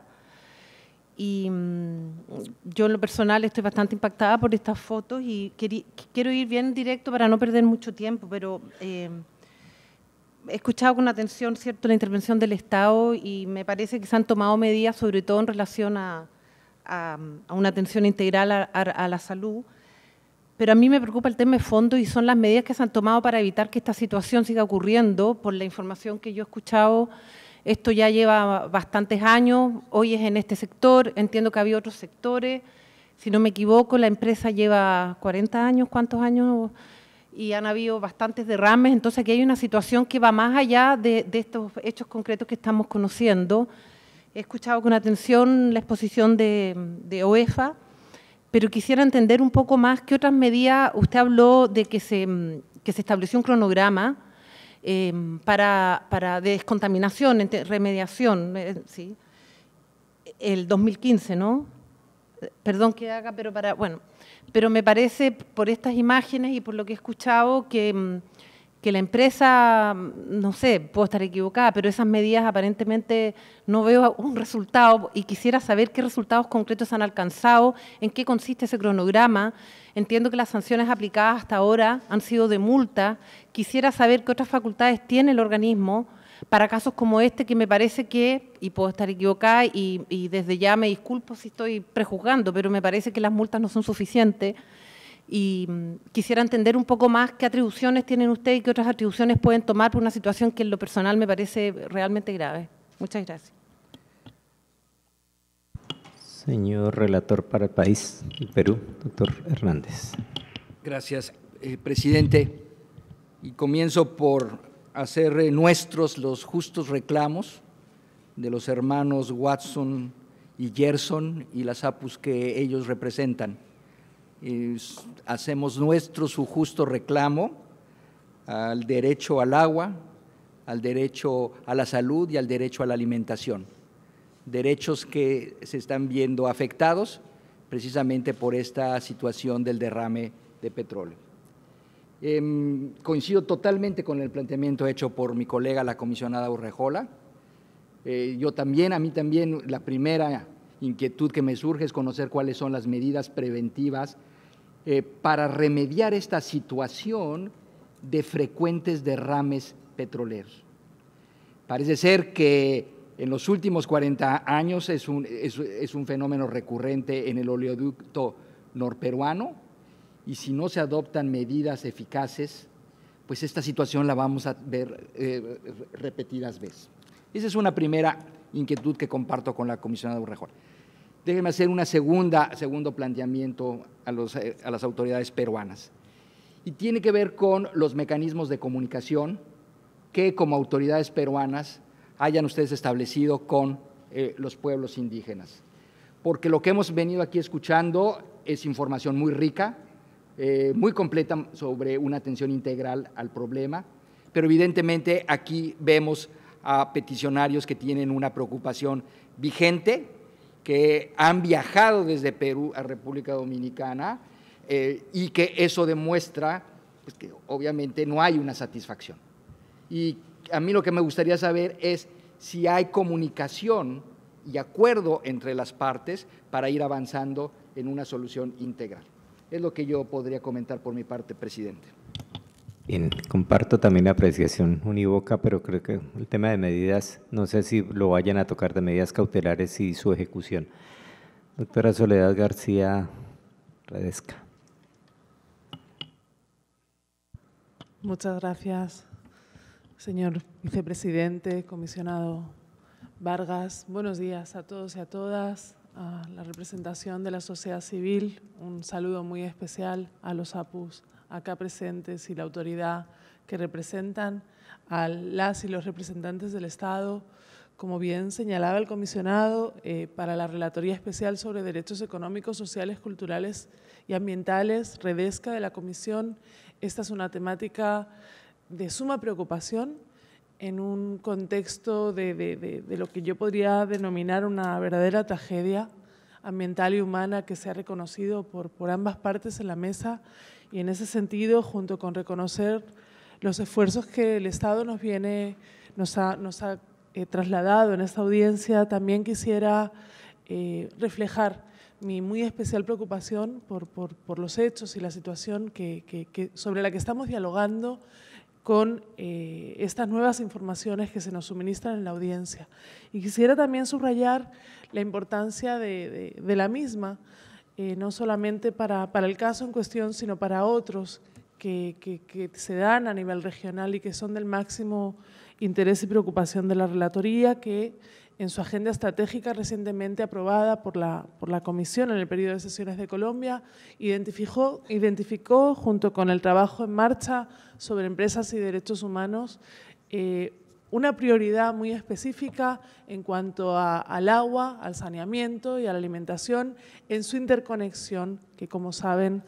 K: Y em, yo en lo personal estoy bastante impactada por estas fotos y quiero ir bien directo para no perder mucho tiempo, pero he escuchado con atención cierto, la intervención del Estado y me parece que se han tomado medidas, sobre todo en relación a, una atención integral a, la salud, pero a mí me preocupa el tema de fondo y son las medidas que se han tomado para evitar que esta situación siga ocurriendo. Por la información que yo he escuchado, esto ya lleva bastantes años, hoy es en este sector, entiendo que había otros sectores, si no me equivoco, la empresa lleva 40 años, ¿cuántos años? y han habido bastantes derrames, entonces aquí hay una situación que va más allá de, estos hechos concretos que estamos conociendo. He escuchado con atención la exposición de, OEFA, pero quisiera entender un poco más qué otras medidas, usted habló de que se, se estableció un cronograma em, para, para descontaminación, remediación, eh, el 2015, ¿no? Perdón que haga, pero para, bueno, pero me parece por estas imágenes y por lo que he escuchado que, mm, que la empresa, mm, no sé, puedo estar equivocada, pero esas medidas aparentemente no veo un resultado y quisiera saber qué resultados concretos han alcanzado, en qué consiste ese cronograma. Entiendo que las sanciones aplicadas hasta ahora han sido de multa. Quisiera saber qué otras facultades tiene el organismo para casos como este que me parece que, y puedo estar equivocada y, desde ya me disculpo si estoy prejuzgando, pero me parece que las multas no son suficientes y mm, quisiera entender un poco más qué atribuciones tienen ustedes y qué otras atribuciones pueden tomar por una situación que en lo personal me parece realmente
L: grave. Muchas gracias.
A: Señor relator para el país el Perú, doctor Hernández.
L: Gracias, eh, presidente. Y comienzo por hacer eh, nuestros los justos reclamos de los hermanos Watson y Gerson y las APUS que ellos representan. hacemos nuestro su justo reclamo al derecho al agua, al derecho a la salud y al derecho a la alimentación. Derechos que se están viendo afectados precisamente por esta situación del derrame de petróleo. Em, coincido totalmente con el planteamiento hecho por mi colega, la comisionada Urrejola. Eh, yo también, a mí también, la primera inquietud que me surge es conocer cuáles son las medidas preventivas eh, para remediar esta situación de frecuentes derrames petroleros. Parece ser que en los últimos 40 años es un, es un fenómeno recurrente en el oleoducto norperuano, y si no se adoptan medidas eficaces, pues esta situación la vamos a ver eh, repetidas veces. Esa es una primera inquietud que comparto con la comisionada Urrejón. Déjenme hacer un segundo planteamiento a, los, eh, a las autoridades peruanas. Y tiene que ver con los mecanismos de comunicación que como autoridades peruanas hayan ustedes establecido con eh, los pueblos indígenas. Porque lo que hemos venido aquí escuchando es información muy rica, eh, muy completa sobre una atención integral al problema, pero evidentemente aquí vemos a peticionarios que tienen una preocupación vigente, que han viajado desde Perú a República Dominicana eh, y que eso demuestra pues, que obviamente no hay una satisfacción. Y a mí lo que me gustaría saber es si hay comunicación y acuerdo entre las partes para ir avanzando en una solución integral. Es lo que yo podría comentar por mi parte, presidente.
A: Bien, comparto también la apreciación unívoca, pero creo que el tema de medidas, no sé si lo vayan a tocar de medidas cautelares y su ejecución. Doctora Soledad García Redesca.
M: Muchas gracias, señor vicepresidente, comisionado Vargas. Buenos días a todos y a todas a la representación de la sociedad civil, un saludo muy especial a los APUs acá presentes y la autoridad que representan, a las y los representantes del Estado, como bien señalaba el comisionado, eh, para la Relatoría Especial sobre Derechos Económicos, Sociales, Culturales y Ambientales, Redesca de la Comisión, esta es una temática de suma preocupación en un contexto de, de, de, lo que yo podría denominar una verdadera tragedia ambiental y humana que se ha reconocido por, por ambas partes en la mesa y en ese sentido, junto con reconocer los esfuerzos que el Estado nos viene, nos ha, nos eh, trasladado en esta audiencia, también quisiera eh, reflejar mi muy especial preocupación por, por, por, los hechos y la situación que sobre la que estamos dialogando con eh, estas nuevas informaciones que se nos suministran en la audiencia. Y quisiera también subrayar la importancia de, la misma, eh, no solamente para, para, el caso en cuestión, sino para otros que, que, que, se dan a nivel regional y que son del máximo interés y preocupación de la Relatoría, que en su agenda estratégica recientemente aprobada por la, por la Comisión en el periodo de sesiones de Colombia, identificó, identificó junto con el trabajo en marcha sobre empresas y derechos humanos eh, una prioridad muy específica en cuanto al agua, al saneamiento y a la alimentación en su interconexión, que como saben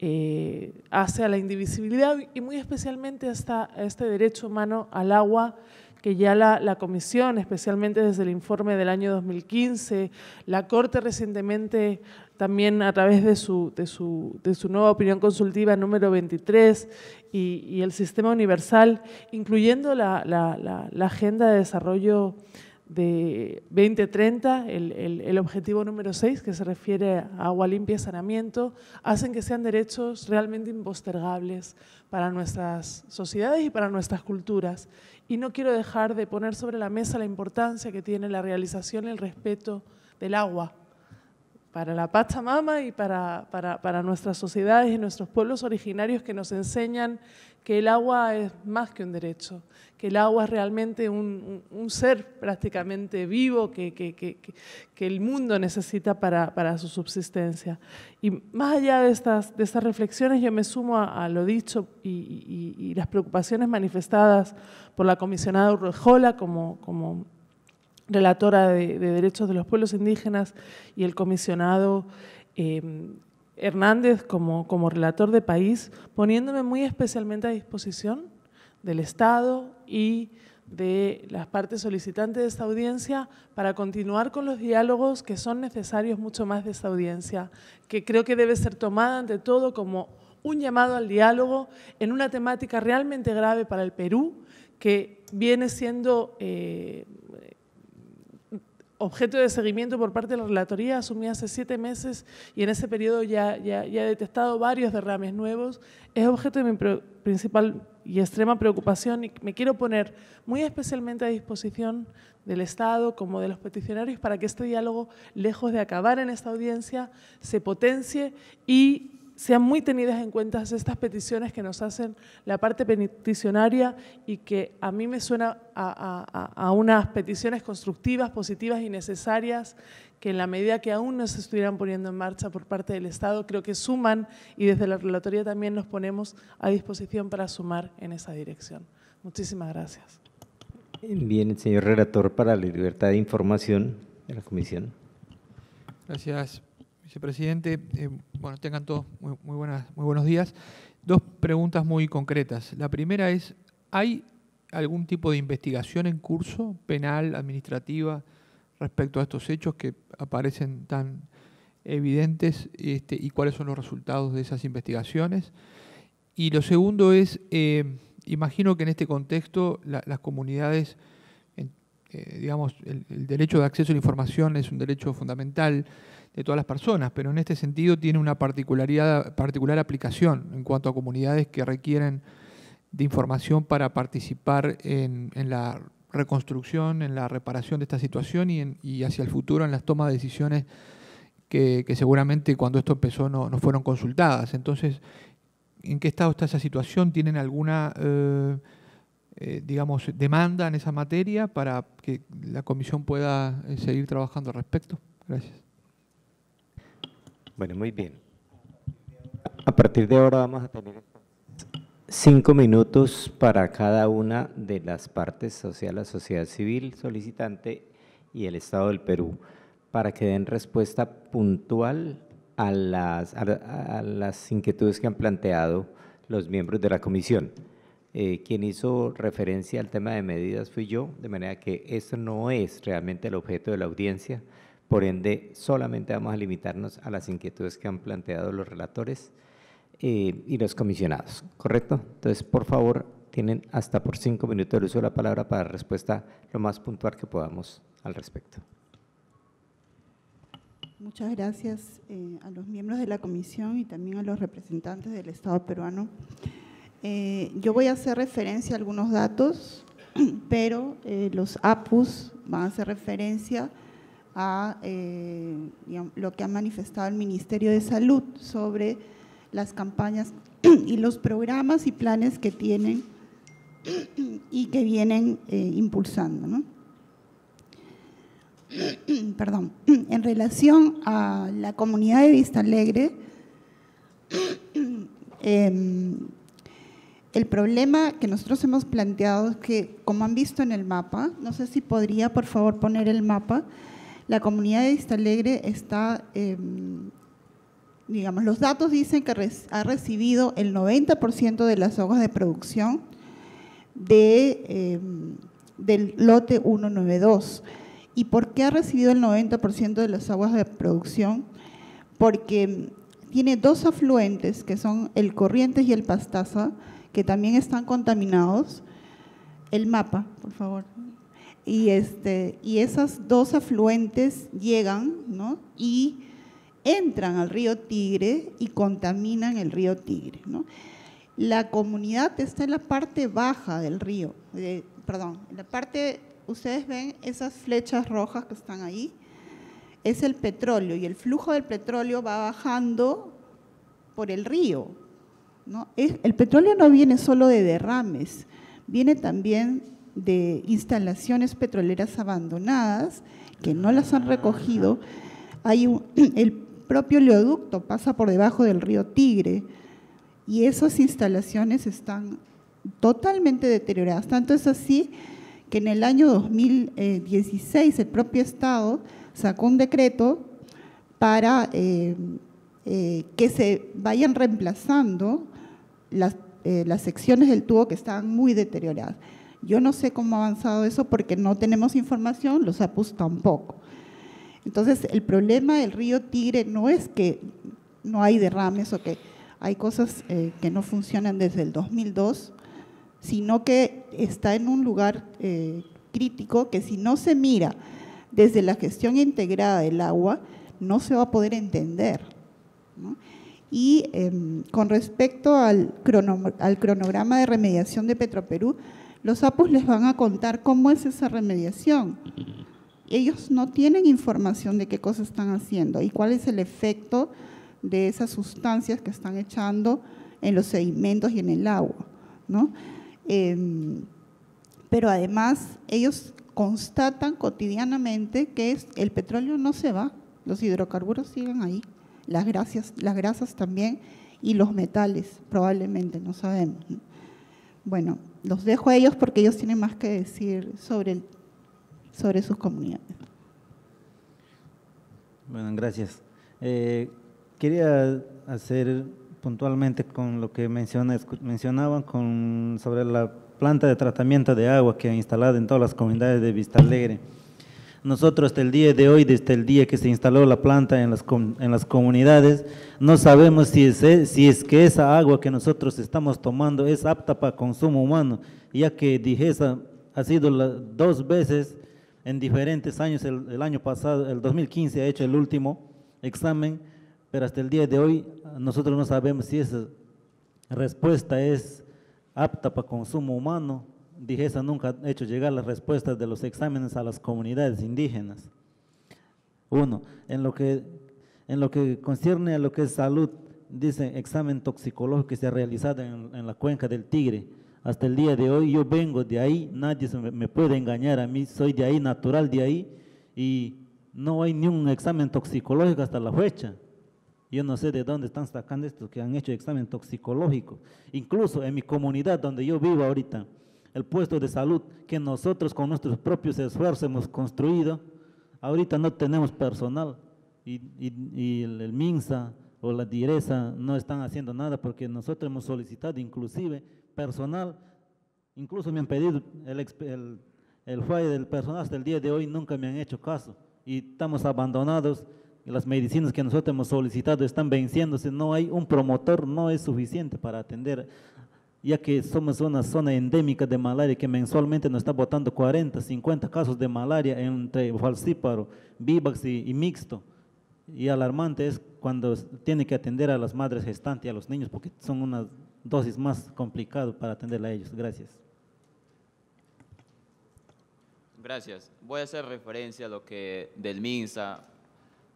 M: eh, hace a la indivisibilidad y muy especialmente a este derecho humano al agua que ya la, comisión, especialmente desde el informe del año 2015, la Corte recientemente también a través de su, nueva opinión consultiva número 23 y, el sistema universal, incluyendo la, agenda de desarrollo de 2030, el, el, objetivo número 6, que se refiere a agua limpia y saneamiento, hacen que sean derechos realmente impostergables para nuestras sociedades y para nuestras culturas. Y no quiero dejar de poner sobre la mesa la importancia que tiene la realización y el respeto del agua para la Pachamama y para, para, para, nuestras sociedades y nuestros pueblos originarios que nos enseñan que el agua es más que un derecho, que el agua es realmente un, un, ser prácticamente vivo que, que, que, que el mundo necesita para, para, su subsistencia. Y más allá de estas, de estas reflexiones, yo me sumo a, lo dicho y, y, las preocupaciones manifestadas por la comisionada Urrejola como, como relatora de, Derechos de los Pueblos Indígenas y el comisionado eh, Hernández como, como relator de país, poniéndome muy especialmente a disposición del Estado y de las partes solicitantes de esta audiencia para continuar con los diálogos que son necesarios mucho más de esta audiencia, que creo que debe ser tomada ante todo como un llamado al diálogo en una temática realmente grave para el Perú, que viene siendo eh, objeto de seguimiento por parte de la Relatoría asumí hace siete meses y en ese periodo ya, ya, ya he detectado varios derrames nuevos. Es objeto de mi principal y extrema preocupación y me quiero poner muy especialmente a disposición del Estado como de los peticionarios para que este diálogo, lejos de acabar en esta audiencia, se potencie y sean muy tenidas en cuenta estas peticiones que nos hacen la parte peticionaria y que a mí me suena a, unas peticiones constructivas, positivas y necesarias que en la medida que aún no se estuvieran poniendo en marcha por parte del Estado, creo que suman y desde la relatoría también nos ponemos a disposición para sumar en esa dirección. Muchísimas gracias.
A: Bien, señor relator para la libertad de información de la Comisión.
N: Gracias, vicepresidente. presidente, eh, bueno, tengan todos muy, buenas, muy buenos días. Dos preguntas muy concretas. La primera es, ¿hay algún tipo de investigación en curso, penal, administrativa, respecto a estos hechos que aparecen tan evidentes este, y cuáles son los resultados de esas investigaciones? Y lo segundo es, eh, imagino que en este contexto las comunidades... Eh, digamos, el, derecho de acceso a la información es un derecho fundamental de todas las personas, pero en este sentido tiene una particularidad, particular aplicación en cuanto a comunidades que requieren de información para participar en, la reconstrucción, en la reparación de esta situación y, hacia el futuro en las tomas de decisiones que, seguramente cuando esto empezó no, fueron consultadas. Entonces, ¿en qué estado está esa situación? ¿Tienen alguna, eh, eh, digamos, demanda en esa materia para que la comisión pueda eh, seguir trabajando al respecto? Gracias.
A: Bueno, muy bien. A partir de ahora vamos a tener cinco minutos para cada una de las partes, o sea, la sociedad civil solicitante y el Estado del Perú, para que den respuesta puntual a las, inquietudes que han planteado los miembros de la comisión. Eh, quien hizo referencia al tema de medidas fui yo, de manera que esto no es realmente el objeto de la audiencia, por ende, solamente vamos a limitarnos a las inquietudes que han planteado los relatores eh, y los comisionados, ¿correcto? Entonces, por favor, tienen hasta por cinco minutos el uso de la palabra para respuesta lo más puntual que podamos al respecto.
C: Muchas gracias eh, a los miembros de la comisión y también a los representantes del Estado peruano. Eh, yo voy a hacer referencia a algunos datos, pero los APUS van a hacer referencia a eh, lo que ha manifestado el Ministerio de Salud sobre las campañas y los programas y planes que tienen y que vienen eh, impulsando. Perdón. En relación a la comunidad de Vista Alegre, em, el problema que nosotros hemos planteado es que, como han visto en el mapa, no sé si podría por favor poner el mapa, la comunidad de Vista está, em, digamos, los datos dicen que ha recibido el 90% de las aguas de producción de, em, del lote 192. ¿Y por qué ha recibido el 90% de las aguas de producción? Porque tiene dos afluentes, que son el Corrientes y el Pastaza, que también están contaminados. El mapa, por favor y, este, y esas dos afluentes llegan y entran al río Tigre y contaminan el río Tigre. La comunidad está en la parte baja del río, perdón, en la parte, ustedes ven esas flechas rojas que están ahí, es el petróleo y el flujo del petróleo va bajando por el río. ¿no? Es, el petróleo no viene solo de derrames, viene también de instalaciones petroleras abandonadas que no las han recogido. Hay un, el propio oleoducto pasa por debajo del río Tigre y esas instalaciones están totalmente deterioradas. Tanto es así que en el año 2016 el propio Estado sacó un decreto para eh, eh, que se vayan reemplazando las, eh, las secciones del tubo que estaban muy deterioradas. Yo no sé cómo ha avanzado eso porque no tenemos información, los APUS tampoco. Entonces, el problema del río Tigre no es que no hay derrames o que hay cosas eh, que no funcionan desde el 2002, sino que está en un lugar eh, crítico que si no se mira desde la gestión integrada del agua, no se va a poder entender. Y em, con respecto al, al, cronograma de remediación de Petroperú, los APUS les van a contar cómo es esa remediación. Ellos no tienen información de qué cosas están haciendo y cuál es el efecto de esas sustancias que están echando en los sedimentos y en el agua. Em, pero además ellos constatan cotidianamente que el petróleo no se va, los hidrocarburos siguen ahí, las, las grasas también y los metales probablemente, no sabemos. Bueno, los dejo a ellos porque ellos tienen más que decir sobre, sobre
D: sus comunidades. Bueno, gracias. Eh, quería hacer puntualmente con lo que menciona, mencionaban con, sobre la planta de tratamiento de agua que ha instalado en todas las comunidades de Vista Alegre. Nosotros hasta el día de hoy, desde el día que se instaló la planta en las, en las comunidades, no sabemos si es, eh, si es que esa agua que nosotros estamos tomando es apta para consumo humano, ya que dije ha sido dos veces en diferentes años, el, el año pasado, el 2015 ha hecho el último examen, pero hasta el día de hoy nosotros no sabemos si esa respuesta es apta para consumo humano DIGESA nunca ha hecho llegar las respuestas de los exámenes a las comunidades indígenas. Uno, en lo que, en lo que concierne a lo que es salud, dice examen toxicológico que se ha realizado en, la cuenca del Tigre. Hasta el día de hoy yo vengo de ahí, nadie me, me puede engañar a mí, soy de ahí, natural de ahí, y no hay ni un examen toxicológico hasta la fecha. Yo no sé de dónde están sacando estos que han hecho examen toxicológico. Incluso en mi comunidad donde yo vivo ahorita, el puesto de salud que nosotros con nuestros propios esfuerzos hemos construido, ahorita no tenemos personal y, el, MINSA o la DIRESA no están haciendo nada porque nosotros hemos solicitado inclusive personal, incluso me han pedido el, el, el fallo del personal hasta el día de hoy, nunca me han hecho caso y estamos abandonados las medicinas que nosotros hemos solicitado están venciéndose, no hay un promotor, no es suficiente para atender ya que somos una zona endémica de malaria que mensualmente nos está botando 40, 50 casos de malaria entre falcíparo, vivax y mixto. y alarmante es cuando tiene que atender a las madres gestantes y a los niños, porque son una dosis más complicado para atender a ellos. Gracias.
E: Gracias. Voy a hacer referencia a lo que del MINSA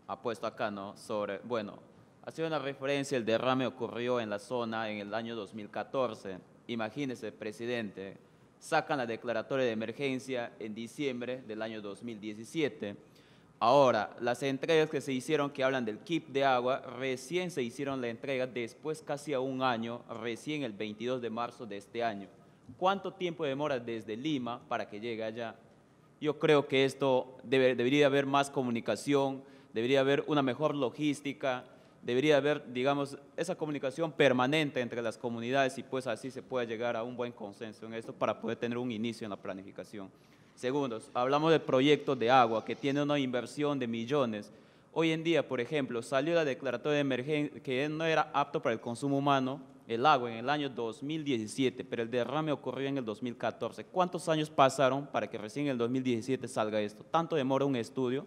E: ha puesto acá, ¿no? Sobre, bueno, Hace una referencia, el derrame ocurrió en la zona en el año 2014. Imagínese, presidente, sacan la declaratoria de emergencia en diciembre del año 2017. Ahora, las entregas que se hicieron que hablan del kit de agua, recién se hicieron la entrega después casi a un año, recién el 22 de marzo de este año. ¿Cuánto tiempo demora desde Lima para que llegue allá? Yo creo que esto debería haber más comunicación, debería haber una mejor logística, debería haber, digamos, esa comunicación permanente entre las comunidades y pues así se puede llegar a un buen consenso en esto para poder tener un inicio en la planificación. Segundos, hablamos del proyecto de agua que tiene una inversión de millones. Hoy en día, por ejemplo, salió la declaratoria de emergencia que no era apto para el consumo humano, el agua, en el año 2017, pero el derrame ocurrió en el 2014. ¿Cuántos años pasaron para que recién en el 2017 salga esto? Tanto demora un estudio,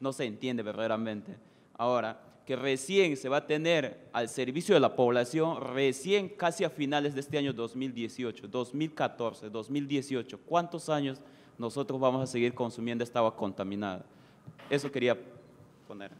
E: no se entiende verdaderamente. Ahora, que recién se va a tener al servicio de la población, recién casi a finales de este año 2018, 2014, 2018. ¿Cuántos años nosotros vamos a seguir consumiendo esta agua contaminada? Eso quería poner.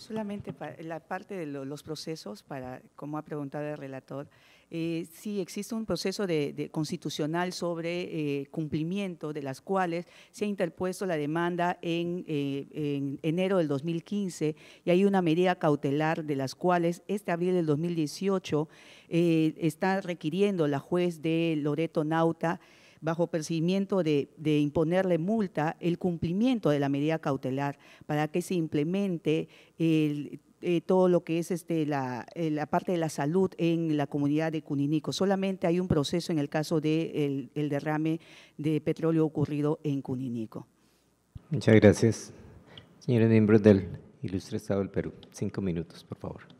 F: Solamente para la parte de los procesos, para como ha preguntado el relator, eh, sí existe un proceso de, constitucional sobre eh, cumplimiento de las cuales se ha interpuesto la demanda en, eh, en, enero del 2015 y hay una medida cautelar de las cuales este abril del 2018 está requiriendo la juez de Loreto Nauta bajo perseguimiento de, imponerle multa el cumplimiento de la medida cautelar para que se implemente eh, todo lo que es este, eh, la, parte de la salud en la comunidad de Cuninico. Solamente hay un proceso en el caso del derrame de petróleo ocurrido en Cuninico.
A: Muchas gracias. Señora del Ilustre Estado del Perú. Cinco minutos, por favor.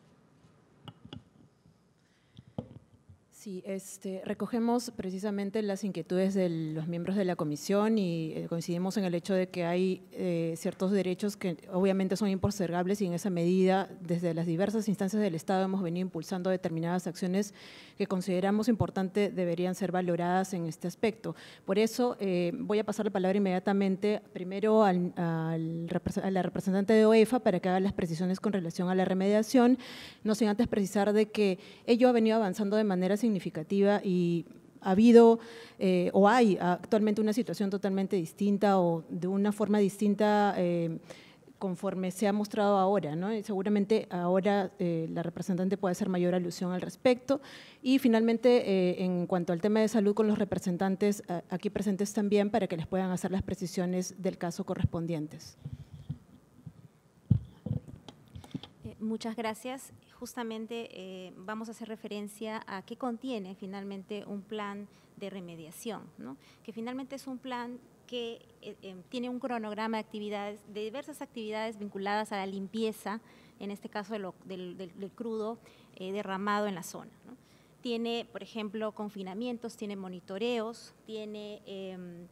G: Sí, este, recogemos precisamente las inquietudes de los miembros de la comisión y eh, coincidimos en el hecho de que hay eh, ciertos derechos que obviamente son impostergables y en esa medida desde las diversas instancias del Estado hemos venido impulsando determinadas acciones que consideramos importantes deberían ser valoradas en este aspecto. Por eso eh, voy a pasar la palabra inmediatamente primero al, al, a la representante de OEFA para que haga las precisiones con relación a la remediación, no sin antes precisar de que ello ha venido avanzando de manera significativa significativa y ha habido eh, o hay actualmente una situación totalmente distinta o de una forma distinta eh, conforme se ha mostrado ahora, seguramente ahora eh, la representante puede hacer mayor alusión al respecto. Y finalmente, en cuanto al tema de salud con los representantes aquí presentes también, para que les puedan hacer las precisiones del caso correspondientes.
J: Muchas gracias justamente eh, vamos a hacer referencia a qué contiene finalmente un plan de remediación, que finalmente es un plan que eh, eh, tiene un cronograma de actividades, de diversas actividades vinculadas a la limpieza, en este caso del, crudo derramado en la zona. Tiene, por ejemplo, confinamientos, tiene monitoreos, tiene em,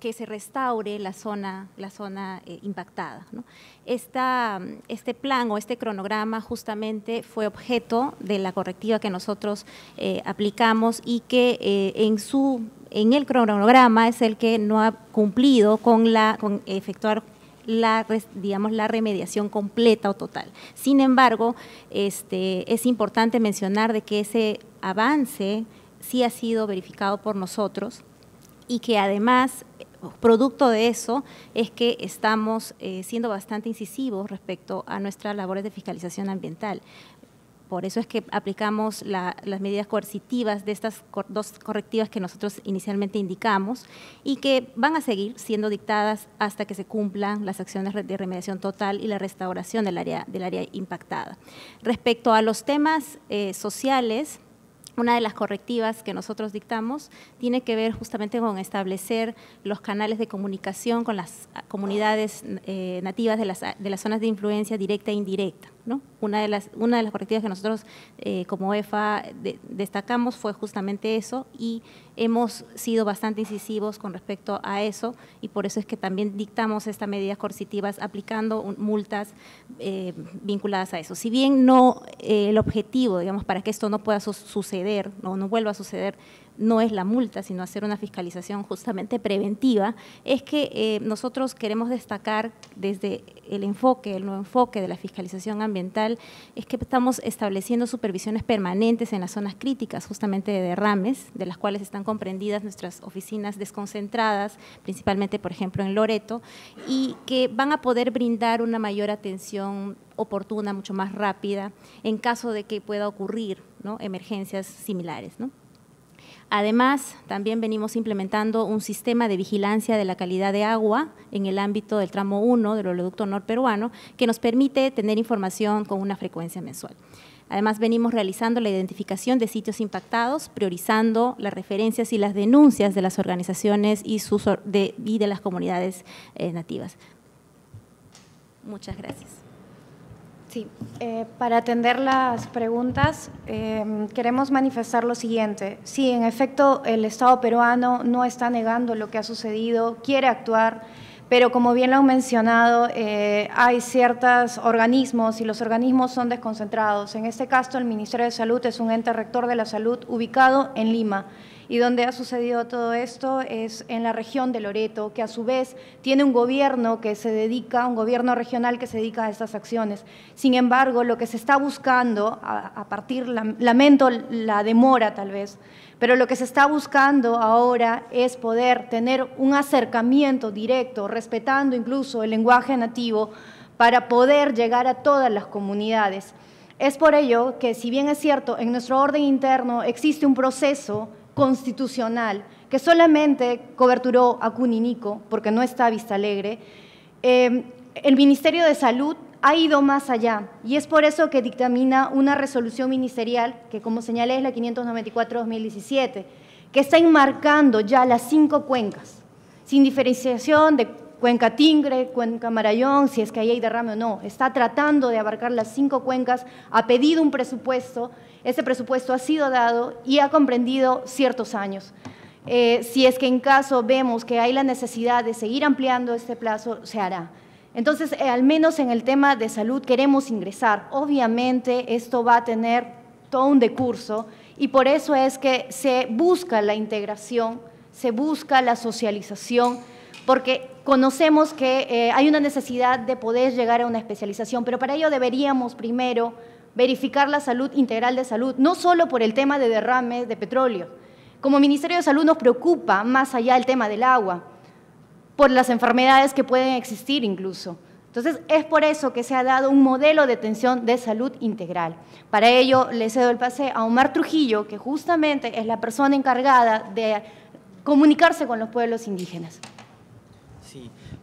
J: que se restaure la zona, la zona eh, impactada. este plan o este cronograma justamente fue objeto de la correctiva que nosotros eh, aplicamos y que eh, en su en el cronograma es el que no ha cumplido con la con efectuar la, remediación completa o total. Sin embargo, este, es importante mencionar de que ese avance sí ha sido verificado por nosotros y que además producto de eso es que estamos eh, siendo bastante incisivos respecto a nuestras labores de fiscalización ambiental. Por eso es que aplicamos las medidas coercitivas de estas dos correctivas que nosotros inicialmente indicamos y que van a seguir siendo dictadas hasta que se cumplan las acciones de remediación total y la restauración del área, del área impactada. Respecto a los temas eh, sociales, una de las correctivas que nosotros dictamos tiene que ver justamente con establecer los canales de comunicación con las ah, comunidades eh, nativas de las, de las zonas de influencia directa e indirecta. Una de las, una de las correctivas que nosotros eh, como EFA destacamos fue justamente eso y hemos sido bastante incisivos con respecto a eso y por eso es que también dictamos estas medidas coercitivas aplicando multas eh, vinculadas a eso. Si bien no eh, el objetivo, digamos, para que esto no pueda suceder, no, no vuelva a suceder, no es la multa, sino hacer una fiscalización justamente preventiva, es que eh, nosotros queremos destacar desde el enfoque, el nuevo enfoque de la fiscalización ambiental, es que estamos estableciendo supervisiones permanentes en las zonas críticas justamente de derrames, de las cuales están comprendidas nuestras oficinas desconcentradas, principalmente por ejemplo en Loreto, y que van a poder brindar una mayor atención oportuna, mucho más rápida, en caso de que pueda ocurrir ¿no? emergencias similares. ¿no? Además, también venimos implementando un sistema de vigilancia de la calidad de agua en el ámbito del tramo 1 del oleoducto norperuano, que nos permite tener información con una frecuencia mensual. Además, venimos realizando la identificación de sitios impactados, priorizando las referencias y las denuncias de las organizaciones y, de, las comunidades eh, nativas. Muchas gracias.
H: Sí, eh, para atender las preguntas, em, queremos manifestar lo siguiente. Sí, en efecto, el Estado peruano no está negando lo que ha sucedido, quiere actuar, pero como bien lo han mencionado, eh, hay ciertos organismos y los organismos son desconcentrados. En este caso, el Ministerio de Salud es un ente rector de la salud ubicado en Lima. Y donde ha sucedido todo esto es en la región de Loreto, que a su vez tiene un gobierno que se dedica, un gobierno regional que se dedica a estas acciones. Sin embargo, lo que se está buscando, a, a partir, lamento la demora tal vez, pero lo que se está buscando ahora es poder tener un acercamiento directo, respetando incluso el lenguaje nativo, para poder llegar a todas las comunidades. Es por ello que, si bien es cierto, en nuestro orden interno existe un proceso constitucional que solamente coberturó a Cuninico, porque no está a Vista Alegre, eh, el Ministerio de Salud ha ido más allá y es por eso que dictamina una resolución ministerial, que como señalé es la 594-2017, que está enmarcando ya las cinco cuencas, sin diferenciación de Cuenca Tingre, Cuenca Marayón, si es que ahí hay derrame o no. Está tratando de abarcar las cinco cuencas, ha pedido un presupuesto, ese presupuesto ha sido dado y ha comprendido ciertos años. Eh, si es que en caso vemos que hay la necesidad de seguir ampliando este plazo, se hará. Entonces, eh, al menos en el tema de salud queremos ingresar. Obviamente esto va a tener todo un decurso y por eso es que se busca la integración, se busca la socialización, porque conocemos que eh, hay una necesidad de poder llegar a una especialización, pero para ello deberíamos primero verificar la salud integral de salud, no solo por el tema de derrame de petróleo. Como Ministerio de Salud nos preocupa más allá el tema del agua, por las enfermedades que pueden existir incluso. Entonces, es por eso que se ha dado un modelo de atención de salud integral. Para ello, le cedo el pase a Omar Trujillo, que justamente es la persona encargada de comunicarse con los pueblos indígenas.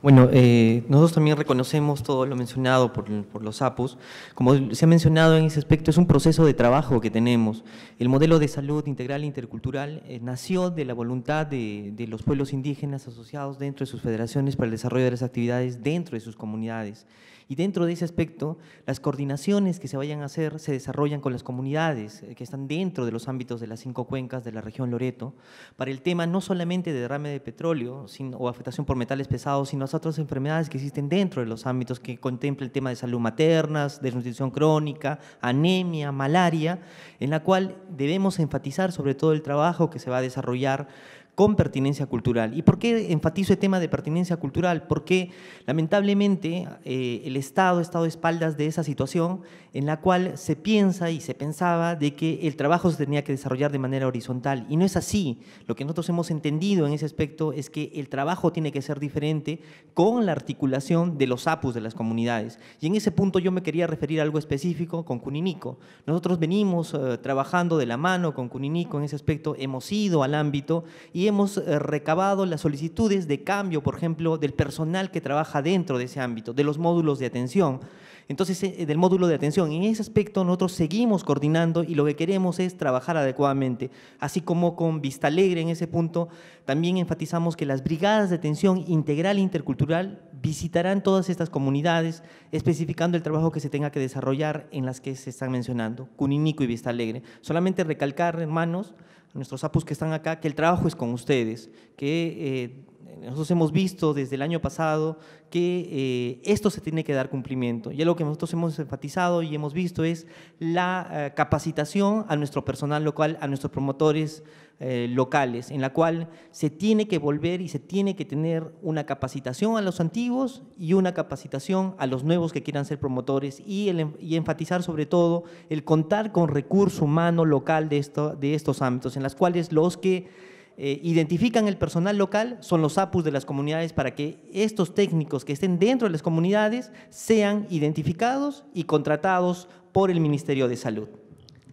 I: Bueno, eh, nosotros también reconocemos todo lo mencionado por, los APUS. Como se ha mencionado en ese aspecto, es un proceso de trabajo que tenemos. El modelo de salud integral e intercultural eh, nació de la voluntad de, los pueblos indígenas asociados dentro de sus federaciones para el desarrollo de las actividades dentro de sus comunidades. Y dentro de ese aspecto, las coordinaciones que se vayan a hacer se desarrollan con las comunidades eh, que están dentro de los ámbitos de las cinco cuencas de la región Loreto para el tema no solamente de derrame de petróleo sino, o afectación por metales pesados, sino las otras enfermedades que existen dentro de los ámbitos que contempla el tema de salud maternas, desnutrición crónica, anemia, malaria, en la cual debemos enfatizar sobre todo el trabajo que se va a desarrollar con pertinencia cultural. ¿Y por qué enfatizo el tema de pertinencia cultural? Porque lamentablemente eh, el Estado ha estado a espaldas de esa situación en la cual se piensa y se pensaba de que el trabajo se tenía que desarrollar de manera horizontal. Y no es así. Lo que nosotros hemos entendido en ese aspecto es que el trabajo tiene que ser diferente con la articulación de los APUs de las comunidades. Y en ese punto yo me quería referir a algo específico con Cuninico. Nosotros venimos eh, trabajando de la mano con Cuninico en ese aspecto, hemos ido al ámbito y hemos eh, recabado las solicitudes de cambio, por ejemplo, del personal que trabaja dentro de ese ámbito, de los módulos de atención. Entonces, eh, del módulo de atención, en ese aspecto nosotros seguimos coordinando y lo que queremos es trabajar adecuadamente. Así como con Vista Alegre en ese punto, también enfatizamos que las brigadas de atención integral e intercultural visitarán todas estas comunidades, especificando el trabajo que se tenga que desarrollar en las que se están mencionando, Cuninico y Vista Alegre. Solamente recalcar, hermanos, a nuestros apus que están acá, que el trabajo es con ustedes, que eh, nosotros hemos visto desde el año pasado que eh, esto se tiene que dar cumplimiento. Y algo que nosotros hemos enfatizado y hemos visto es la eh, capacitación a nuestro personal local, a nuestros promotores, eh, locales, en la cual se tiene que volver y se tiene que tener una capacitación a los antiguos y una capacitación a los nuevos que quieran ser promotores y, y enfatizar sobre todo el contar con recurso humano local de, esto, de estos ámbitos, en las cuales los que eh, identifican el personal local son los APUs de las comunidades para que estos técnicos que estén dentro de las comunidades sean identificados y
A: contratados por el Ministerio de Salud.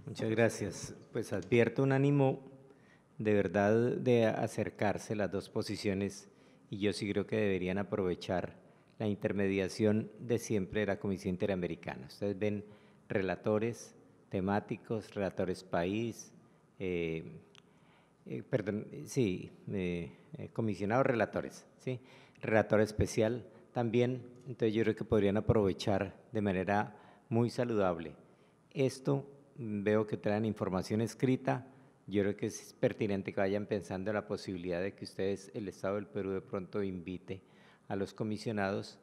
A: Muchas gracias. Pues advierto un ánimo de verdad de acercarse las dos posiciones y yo sí creo que deberían aprovechar la intermediación de siempre de la Comisión Interamericana. Ustedes ven relatores temáticos, relatores país, eh, eh, perdón, sí, eh, comisionados relatores, ¿sí? relator especial también, entonces yo creo que podrían aprovechar de manera muy saludable. Esto mm, veo que traen información escrita, yo creo que es pertinente que vayan pensando en la posibilidad de que ustedes, el Estado del Perú, de pronto invite a los comisionados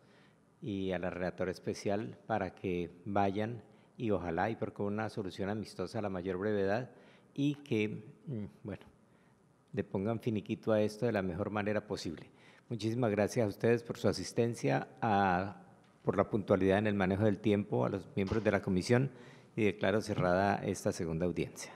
A: y a la relatora especial para que vayan y ojalá y por una solución amistosa a la mayor brevedad y que, mm, bueno, le pongan finiquito a esto de la mejor manera posible. Muchísimas gracias a ustedes por su asistencia, a, por la puntualidad en el manejo del tiempo, a los miembros de la comisión y declaro cerrada esta segunda audiencia.